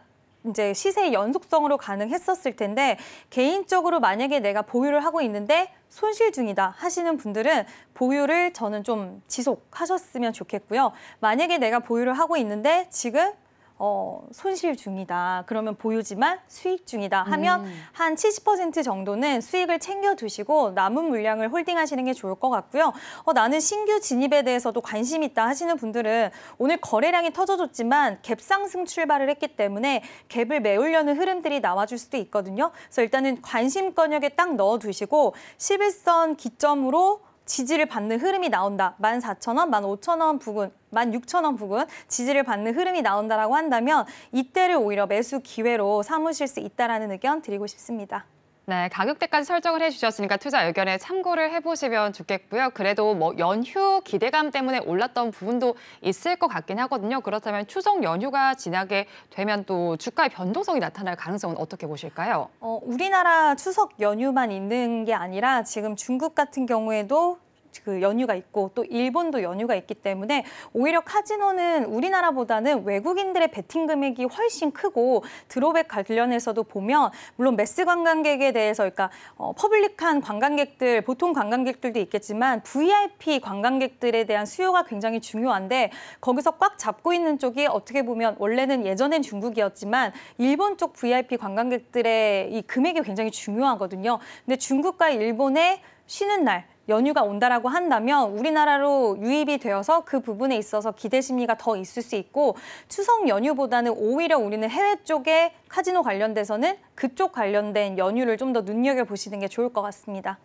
이제 시세의 연속성으로 가능했었을 텐데 개인적으로 만약에 내가 보유를 하고 있는데 손실 중이다 하시는 분들은 보유를 저는 좀 지속하셨으면 좋겠고요. 만약에 내가 보유를 하고 있는데 지금 어, 손실 중이다. 그러면 보유지만 수익 중이다 하면 음. 한70% 정도는 수익을 챙겨 두시고 남은 물량을 홀딩하시는 게 좋을 것 같고요. 어, 나는 신규 진입에 대해서도 관심 있다 하시는 분들은 오늘 거래량이 터져줬지만 갭 상승 출발을 했기 때문에 갭을 메우려는 흐름들이 나와줄 수도 있거든요. 그래서 일단은 관심 권역에 딱 넣어 두시고 11선 기점으로 지지를 받는 흐름이 나온다. 14,000원, 15,000원 부근, 16,000원 부근 지지를 받는 흐름이 나온다라고 한다면 이때를 오히려 매수 기회로 삼으실 수 있다라는 의견 드리고 싶습니다. 네, 가격대까지 설정을 해주셨으니까 투자 의견에 참고를 해보시면 좋겠고요. 그래도 뭐 연휴 기대감 때문에 올랐던 부분도 있을 것 같긴 하거든요. 그렇다면 추석 연휴가 지나게 되면 또 주가의 변동성이 나타날 가능성은 어떻게 보실까요? 어, 우리나라 추석 연휴만 있는 게 아니라 지금 중국 같은 경우에도 그 연휴가 있고 또 일본도 연휴가 있기 때문에 오히려 카지노는 우리나라보다는 외국인들의 베팅 금액이 훨씬 크고 드로백 관련해서도 보면 물론 매스 관광객에 대해서 그러니까 어, 퍼블릭한 관광객들 보통 관광객들도 있겠지만 VIP 관광객들에 대한 수요가 굉장히 중요한데 거기서 꽉 잡고 있는 쪽이 어떻게 보면 원래는 예전엔 중국이었지만 일본 쪽 VIP 관광객들의 이 금액이 굉장히 중요하거든요. 근데 중국과 일본의 쉬는 날 연휴가 온다라고 한다면 우리나라로 유입이 되어서 그 부분에 있어서 기대 심리가 더 있을 수 있고 추석 연휴보다는 오히려 우리는 해외 쪽에 카지노 관련돼서는 그쪽 관련된 연휴를 좀 더 눈여겨보시는 게 좋을 것 같습니다.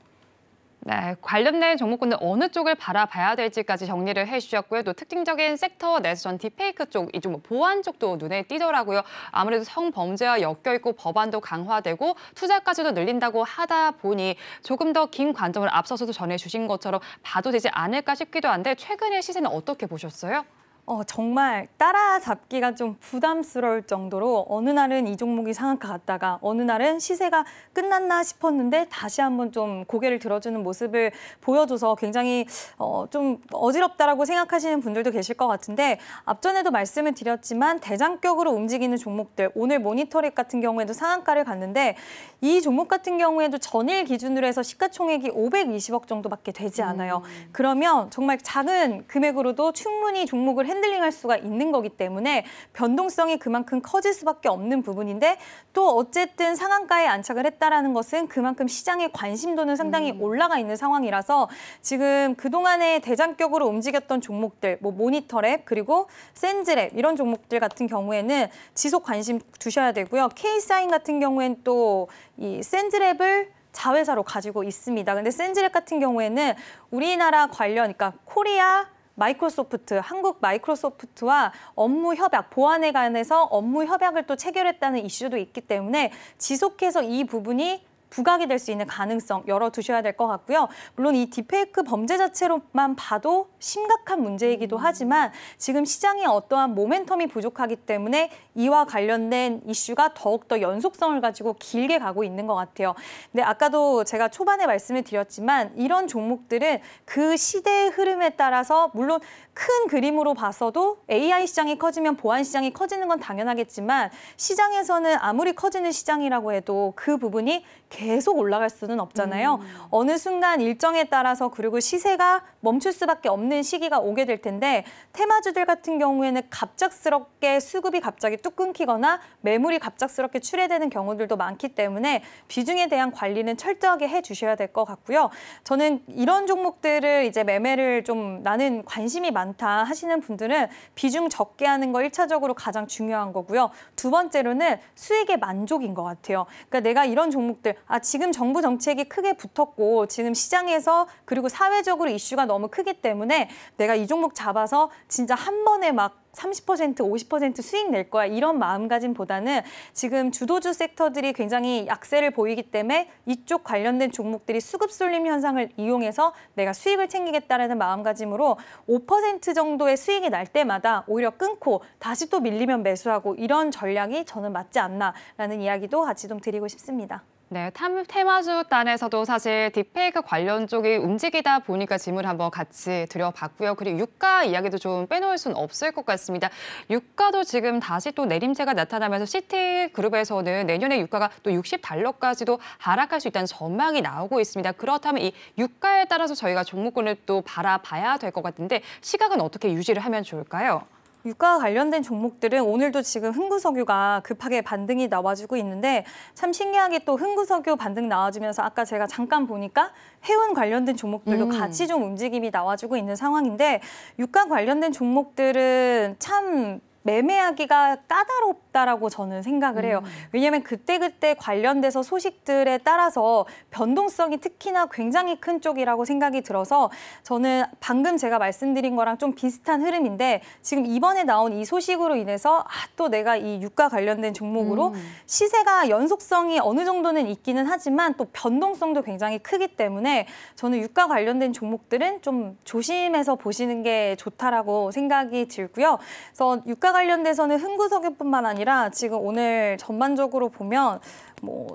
네, 관련된 종목군은 어느 쪽을 바라봐야 될지까지 정리를 해주셨고요. 또 특징적인 섹터 내에서 네, 전 디페이크 쪽, 이쪽 뭐 보안 쪽도 눈에 띄더라고요. 아무래도 성범죄와 엮여있고 법안도 강화되고 투자까지도 늘린다고 하다 보니 조금 더 긴 관점을 앞서서도 전해주신 것처럼 봐도 되지 않을까 싶기도 한데 최근의 시세는 어떻게 보셨어요? 어, 정말 따라잡기가 좀 부담스러울 정도로 어느 날은 이 종목이 상한가 갔다가 어느 날은 시세가 끝났나 싶었는데 다시 한번 좀 고개를 들어주는 모습을 보여줘서 굉장히 어, 좀 어지럽다라고 생각하시는 분들도 계실 것 같은데 앞전에도 말씀을 드렸지만 대장격으로 움직이는 종목들 오늘 모니터링 같은 경우에도 상한가를 갔는데 이 종목 같은 경우에도 전일 기준으로 해서 시가총액이 520억 정도밖에 되지 않아요. 음. 그러면 정말 작은 금액으로도 충분히 종목을 해 핸들링할 수가 있는 거기 때문에 변동성이 그만큼 커질 수밖에 없는 부분인데 또 어쨌든 상한가에 안착을 했다라는 것은 그만큼 시장의 관심도는 상당히 음. 올라가 있는 상황이라서 지금 그동안에 대장격으로 움직였던 종목들 뭐 모니터랩 그리고 센즈랩 이런 종목들 같은 경우에는 지속 관심 두셔야 되고요. K사인 같은 경우에는 또이 센즈랩을 자회사로 가지고 있습니다. 근데 센즈랩 같은 경우에는 우리나라 관련, 그러니까 코리아 마이크로소프트, 한국 마이크로소프트와 업무 협약, 보안에 관해서 업무 협약을 또 체결했다는 이슈도 있기 때문에 지속해서 이 부분이 부각이 될 수 있는 가능성 열어두셔야 될 것 같고요. 물론 이 딥페이크 범죄 자체로만 봐도 심각한 문제이기도 음. 하지만 지금 시장이 어떠한 모멘텀이 부족하기 때문에 이와 관련된 이슈가 더욱더 연속성을 가지고 길게 가고 있는 것 같아요. 근데 아까도 제가 초반에 말씀을 드렸지만 이런 종목들은 그 시대의 흐름에 따라서 물론 큰 그림으로 봐서도 AI 시장이 커지면 보안 시장이 커지는 건 당연하겠지만 시장에서는 아무리 커지는 시장이라고 해도 그 부분이 계속 올라갈 수는 없잖아요. 음. 어느 순간 일정에 따라서 그리고 시세가 멈출 수밖에 없는 시기가 오게 될 텐데 테마주들 같은 경우에는 갑작스럽게 수급이 갑자기 뚝 끊기거나 매물이 갑작스럽게 출회되는 경우들도 많기 때문에 비중에 대한 관리는 철저하게 해주셔야 될 것 같고요. 저는 이런 종목들을 이제 매매를 좀 나는 관심이 많다 하시는 분들은 비중 적게 하는 거 1차적으로 가장 중요한 거고요. 두 번째로는 수익의 만족인 것 같아요. 그러니까 내가 이런 종목들, 아 지금 정부 정책이 크게 붙었고 지금 시장에서 그리고 사회적으로 이슈가 너무 크기 때문에 내가 이 종목 잡아서 진짜 한 번에 막30% 50% 수익 낼 거야 이런 마음가짐보다는 지금 주도주 섹터들이 굉장히 약세를 보이기 때문에 이쪽 관련된 종목들이 수급 쏠림 현상을 이용해서 내가 수익을 챙기겠다라는 마음가짐으로 5% 정도의 수익이 날 때마다 오히려 끊고 다시 또 밀리면 매수하고 이런 전략이 저는 맞지 않나라는 이야기도 같이 좀 드리고 싶습니다. 네, 탐, 테마주 단에서도 사실 딥페이크 관련 쪽이 움직이다 보니까 짐을 한번 같이 드려봤고요 그리고 유가 이야기도 좀 빼놓을 순 없을 것 같습니다. 유가도 지금 다시 또 내림세가 나타나면서 시티그룹에서는 내년에 유가가 또 60달러까지도 하락할 수 있다는 전망이 나오고 있습니다. 그렇다면 이 유가에 따라서 저희가 종목군을 또 바라봐야 될 것 같은데 시각은 어떻게 유지를 하면 좋을까요? 유가와 관련된 종목들은 오늘도 지금 흥구석유가 급하게 반등이 나와주고 있는데 참 신기하게 또 흥구석유 반등 나와주면서 아까 제가 잠깐 보니까 해운 관련된 종목들도 음. 같이 좀 움직임이 나와주고 있는 상황인데 유가 관련된 종목들은 참 매매하기가 까다롭다라고 저는 생각을 해요. 음. 왜냐하면 그때그때 관련돼서 소식들에 따라서 변동성이 특히나 굉장히 큰 쪽이라고 생각이 들어서 저는 방금 제가 말씀드린 거랑 좀 비슷한 흐름인데 지금 이번에 나온 이 소식으로 인해서 아, 또 내가 이 유가 관련된 종목으로 음. 시세가 연속성이 어느 정도는 있기는 하지만 또 변동성도 굉장히 크기 때문에 저는 유가 관련된 종목들은 좀 조심해서 보시는 게 좋다라고 생각이 들고요. 그래서 유가 관련돼서는 흥구석유뿐만 아니라 지금 오늘 전반적으로 보면 뭐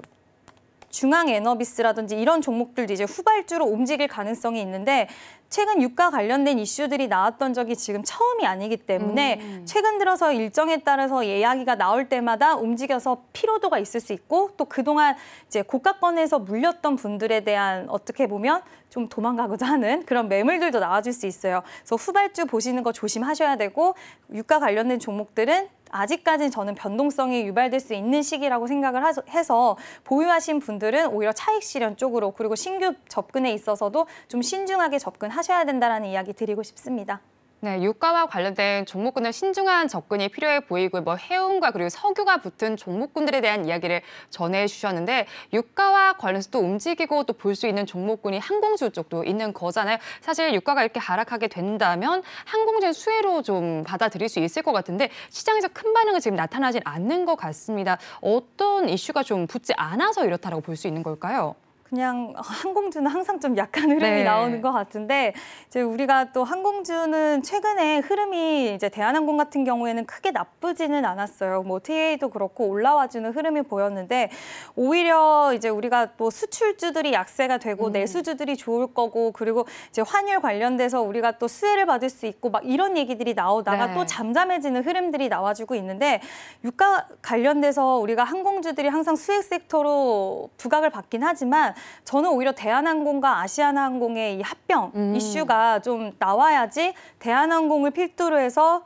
중앙에너비스라든지 이런 종목들도 이제 후발주로 움직일 가능성이 있는데 최근 유가 관련된 이슈들이 나왔던 적이 지금 처음이 아니기 때문에 음. 최근 들어서 일정에 따라서 예약이가 나올 때마다 움직여서 피로도가 있을 수 있고 또 그동안 이제 고가권에서 물렸던 분들에 대한 어떻게 보면 좀 도망가고자 하는 그런 매물들도 나와줄 수 있어요. 그래서 후발주 보시는 거 조심하셔야 되고 유가 관련된 종목들은 아직까지 는 저는 변동성이 유발될 수 있는 시기라고 생각을 해서 보유하신 분들은 오히려 차익 실현 쪽으로 그리고 신규 접근에 있어서도 좀 신중하게 접근하셔야 된다라는 이야기 드리고 싶습니다. 네, 유가와 관련된 종목군은 신중한 접근이 필요해 보이고 뭐 해운과 그리고 석유가 붙은 종목군들에 대한 이야기를 전해 주셨는데 유가와 관련해서 또 움직이고 또 볼 수 있는 종목군이 항공주 쪽도 있는 거잖아요. 사실 유가가 이렇게 하락하게 된다면 항공주 수혜로 좀 받아들일 수 있을 것 같은데 시장에서 큰 반응은 지금 나타나진 않는 것 같습니다. 어떤 이슈가 좀 붙지 않아서 이렇다라고 볼 수 있는 걸까요? 그냥 항공주는 항상 좀 약간 흐름이 네. 나오는 것 같은데 이제 우리가 또 항공주는 최근에 흐름이 이제 대한항공 같은 경우에는 크게 나쁘지는 않았어요. 뭐 TA도 그렇고 올라와주는 흐름이 보였는데 오히려 이제 우리가 또 수출주들이 약세가 되고 음. 내수주들이 좋을 거고 그리고 이제 환율 관련돼서 우리가 또 수혜를 받을 수 있고 막 이런 얘기들이 나오다가 네. 또 잠잠해지는 흐름들이 나와주고 있는데 유가 관련돼서 우리가 항공주들이 항상 수익 섹터로 부각을 받긴 하지만 저는 오히려 대한항공과 아시아나항공의 이 합병 음. 이슈가 좀 나와야지 대한항공을 필두로 해서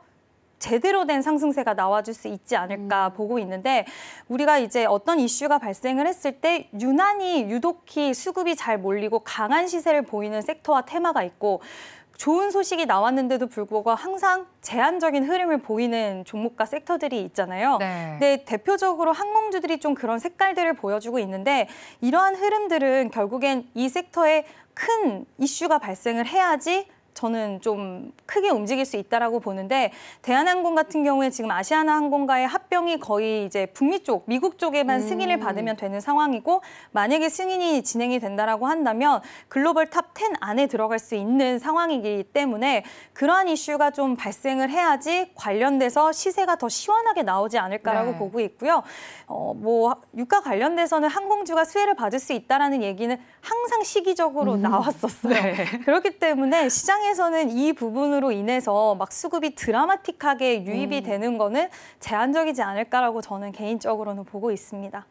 제대로 된 상승세가 나와줄 수 있지 않을까 음. 보고 있는데 우리가 이제 어떤 이슈가 발생을 했을 때 유난히 유독히 수급이 잘 몰리고 강한 시세를 보이는 섹터와 테마가 있고 좋은 소식이 나왔는데도 불구하고 항상 제한적인 흐름을 보이는 종목과 섹터들이 있잖아요. 네. 근데 대표적으로 항공주들이 좀 그런 색깔들을 보여주고 있는데 이러한 흐름들은 결국엔 이 섹터에 큰 이슈가 발생을 해야지 저는 좀 크게 움직일 수 있다라고 보는데 대한항공 같은 경우에 지금 아시아나 항공과의 합병이 거의 이제 북미 쪽, 미국 쪽에만 음. 승인을 받으면 되는 상황이고 만약에 승인이 진행이 된다라고 한다면 글로벌 탑 10 안에 들어갈 수 있는 상황이기 때문에 그러한 이슈가 좀 발생을 해야지 관련돼서 시세가 더 시원하게 나오지 않을까라고 네. 보고 있고요. 어, 뭐 유가 관련돼서는 항공주가 수혜를 받을 수 있다라는 얘기는 항상 시기적으로 음. 나왔었어요. 네. 그렇기 때문에 시장에서는 이 부분으로 인해서 막 수급이 드라마틱하게 유입이 음. 되는 거는 제한적이지 않을까라고 저는 개인적으로는 보고 있습니다.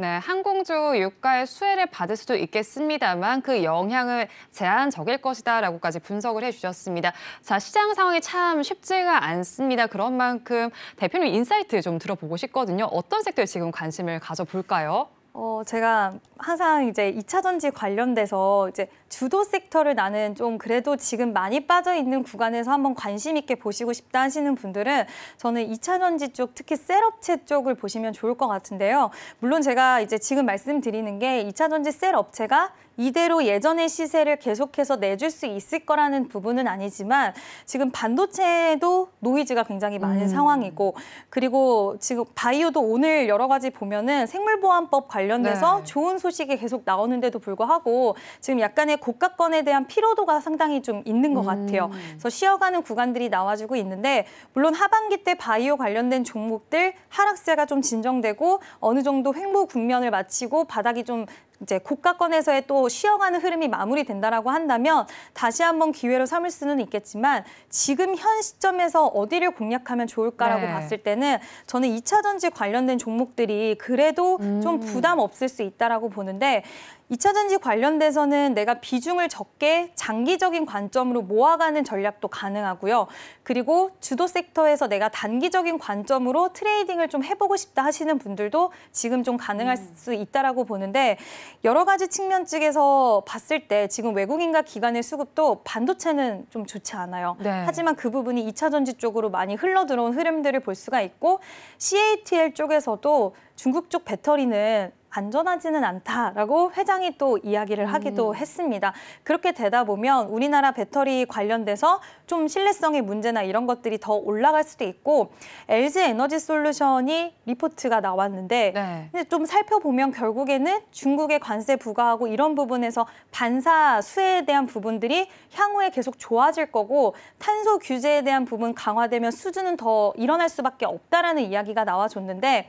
네, 항공주 유가의 수혜를 받을 수도 있겠습니다만 그 영향을 제한적일 것이다라고까지 분석을 해주셨습니다. 자, 시장 상황이 참 쉽지가 않습니다. 그런 만큼 대표님 인사이트 좀 들어보고 싶거든요. 어떤 섹터에 지금 관심을 가져볼까요? 어, 제가 항상 이제 이차 전지 관련돼서 이제 주도 섹터를 나는 좀 그래도 지금 많이 빠져 있는 구간에서 한번 관심 있게 보시고 싶다 하시는 분들은 저는 이차 전지 쪽 특히 셀업체 쪽을 보시면 좋을 것 같은데요. 물론 제가 이제 지금 말씀드리는 게2차 전지 셀업체가 이대로 예전의 시세를 계속해서 내줄 수 있을 거라는 부분은 아니지만 지금 반도체도 에 노이즈가 굉장히 많은 음. 상황이고 그리고 지금 바이오도 오늘 여러 가지 보면은 생물보안법 관련돼서 네. 좋은 소식이 계속 나오는데도 불구하고 지금 약간의 고가권에 대한 피로도가 상당히 좀 있는 것 같아요. 음. 그래서 쉬어가는 구간들이 나와주고 있는데 물론 하반기 때 바이오 관련된 종목들 하락세가 좀 진정되고 어느 정도 횡보 국면을 마치고 바닥이 좀 이제 국가권에서의또 쉬어가는 흐름이 마무리된다라고 한다면 다시 한번 기회로 삼을 수는 있겠지만 지금 현 시점에서 어디를 공략하면 좋을까라고 네. 봤을 때는 저는 이차전지 관련된 종목들이 그래도 음. 좀 부담 없을 수 있다라고 보는데 2차 전지 관련돼서는 내가 비중을 적게 장기적인 관점으로 모아가는 전략도 가능하고요. 그리고 주도 섹터에서 내가 단기적인 관점으로 트레이딩을 좀 해보고 싶다 하시는 분들도 지금 좀 가능할 음. 수 있다라고 보는데 여러 가지 측면 측에서 봤을 때 지금 외국인과 기관의 수급도 반도체는 좀 좋지 않아요. 네. 하지만 그 부분이 2차 전지 쪽으로 많이 흘러들어온 흐름들을 볼 수가 있고 CATL 쪽에서도 중국 쪽 배터리는 안전하지는 않다라고 회장이 또 이야기를 음. 하기도 음. 했습니다. 그렇게 되다 보면 우리나라 배터리 관련돼서 좀 신뢰성의 문제나 이런 것들이 더 올라갈 수도 있고 LG 에너지 솔루션이 리포트가 나왔는데 네. 근데 좀 살펴보면 결국에는 중국의 관세 부과하고 이런 부분에서 반사 수혜에 대한 부분들이 향후에 계속 좋아질 거고 탄소 규제에 대한 부분 강화되면 수준은 더 일어날 수밖에 없다라는 이야기가 나와줬는데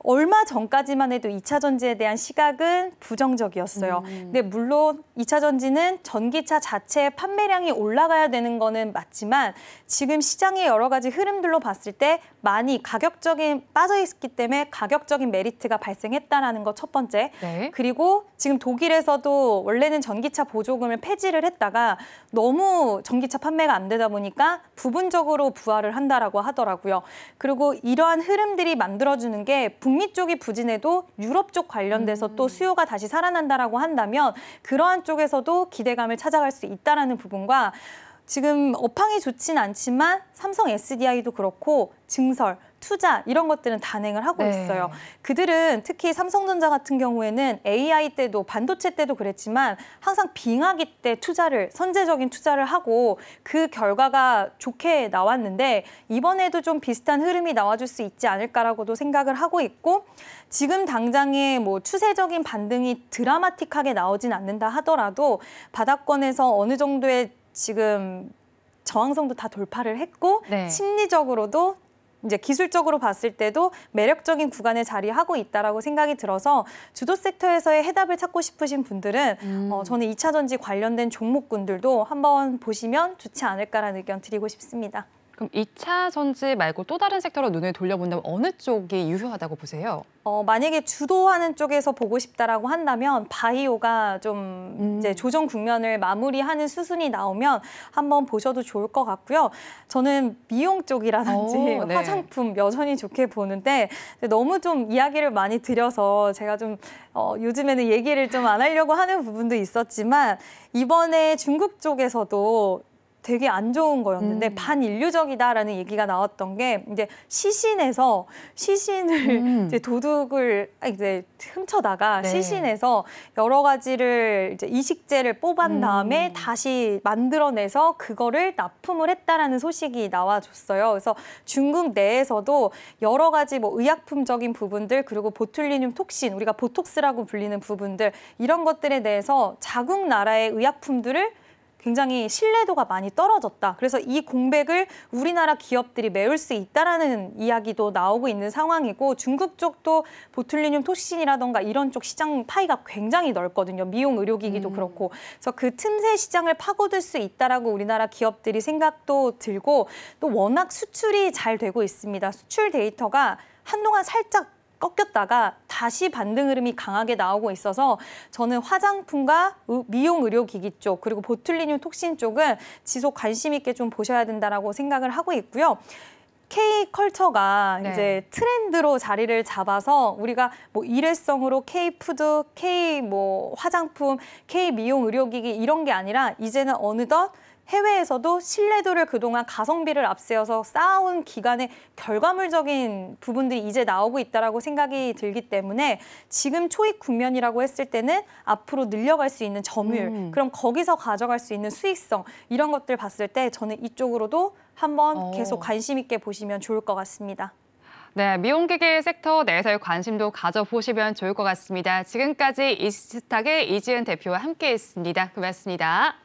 얼마 전까지만 해도 2차 전지에 대한 시각은 부정적이었어요. 음. 근데 물론 2차 전지는 전기차 자체의 판매량이 올라가야 되는 거는 맞지만 지금 시장의 여러 가지 흐름들로 봤을 때 많이 가격적인 빠져 있기 때문에 가격적인 메리트가 발생했다라는 거 첫 번째. 네. 그리고 지금 독일에서도 원래는 전기차 보조금을 폐지를 했다가 너무 전기차 판매가 안 되다 보니까 부분적으로 부활을 한다라고 하더라고요. 그리고 이러한 흐름들이 만들어주는 게 북미 쪽이 부진해도 유럽 쪽 관련돼서 음. 또 수요가 다시 살아난다라고 한다면 그러한 쪽에서도 기대감을 찾아갈 수 있다라는 부분과 지금 업황이 좋진 않지만 삼성 SDI도 그렇고 증설, 투자 이런 것들은 단행을 하고 네. 있어요. 그들은 특히 삼성전자 같은 경우에는 AI 때도 반도체 때도 그랬지만 항상 빙하기 때 투자를 선제적인 투자를 하고 그 결과가 좋게 나왔는데 이번에도 좀 비슷한 흐름이 나와줄 수 있지 않을까라고도 생각을 하고 있고 지금 당장에 뭐 추세적인 반등이 드라마틱하게 나오진 않는다 하더라도 바닥권에서 어느 정도의 지금 저항성도 다 돌파를 했고 네. 심리적으로도 이제 기술적으로 봤을 때도 매력적인 구간에 자리하고 있다라고 생각이 들어서 주도 섹터에서의 해답을 찾고 싶으신 분들은 음. 어, 저는 이차전지 관련된 종목군들도 한번 보시면 좋지 않을까라는 의견 드리고 싶습니다. 그럼 2차 선지 말고 또 다른 섹터로 눈을 돌려본다면 어느 쪽이 유효하다고 보세요? 어, 만약에 주도하는 쪽에서 보고 싶다라고 한다면 바이오가 좀 음. 이제 조정 국면을 마무리하는 수순이 나오면 한번 보셔도 좋을 것 같고요. 저는 미용 쪽이라든지 오, 네. 화장품 여전히 좋게 보는데 너무 좀 이야기를 많이 드려서 제가 좀 어, 요즘에는 얘기를 좀 안 하려고 하는 부분도 있었지만 이번에 중국 쪽에서도 되게 안 좋은 거였는데 음. 반인류적이다라는 얘기가 나왔던 게 이제 시신에서 시신을 음. 이제 도둑을 아, 이제 훔쳐다가 네. 시신에서 여러 가지를 이제 이식제를 뽑은 음. 다음에 다시 만들어내서 그거를 납품을 했다라는 소식이 나와줬어요. 그래서 중국 내에서도 여러 가지 뭐 의약품적인 부분들 그리고 보툴리늄 톡신 우리가 보톡스라고 불리는 부분들 이런 것들에 대해서 자국 나라의 의약품들을 굉장히 신뢰도가 많이 떨어졌다. 그래서 이 공백을 우리나라 기업들이 메울 수 있다라는 이야기도 나오고 있는 상황이고 중국 쪽도 보툴리늄 토시신이라던가 이런 쪽 시장 파이가 굉장히 넓거든요. 미용 의료기기도 음. 그렇고. 그래서 그 틈새 시장을 파고들 수 있다라고 우리나라 기업들이 생각도 들고 또 워낙 수출이 잘 되고 있습니다. 수출 데이터가 한동안 살짝 꺾였다가 다시 반등 흐름이 강하게 나오고 있어서 저는 화장품과 미용 의료기기 쪽 그리고 보틀리늄 톡신 쪽은 지속 관심 있게 좀 보셔야 된다라고 생각을 하고 있고요. K 컬처가 네. 이제 트렌드로 자리를 잡아서 우리가 뭐 일회성으로 K 푸드, K 뭐 화장품, K 미용 의료기기 이런 게 아니라 이제는 어느덧 해외에서도 신뢰도를 그동안 가성비를 앞세워서 쌓아온 기간의 결과물적인 부분들이 이제 나오고 있다라고 생각이 들기 때문에 지금 초입 국면이라고 했을 때는 앞으로 늘려갈 수 있는 점유율, 음. 그럼 거기서 가져갈 수 있는 수익성 이런 것들 봤을 때 저는 이쪽으로도 한번 오. 어. 계속 관심 있게 보시면 좋을 것 같습니다. 네, 미용기계 섹터 내에서의 관심도 가져보시면 좋을 것 같습니다. 지금까지 이스탁의 이지은 대표와 함께했습니다. 고맙습니다.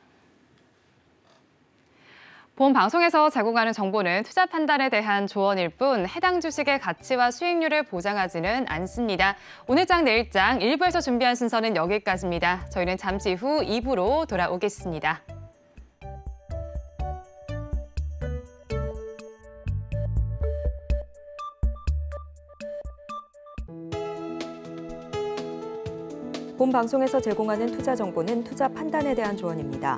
본 방송에서 제공하는 정보는 투자 판단에 대한 조언일 뿐 해당 주식의 가치와 수익률을 보장하지는 않습니다. 오늘장 내일장 1부에서 준비한 순서는 여기까지입니다. 저희는 잠시 후 2부로 돌아오겠습니다. 본 방송에서 제공하는 투자 정보는 투자 판단에 대한 조언입니다.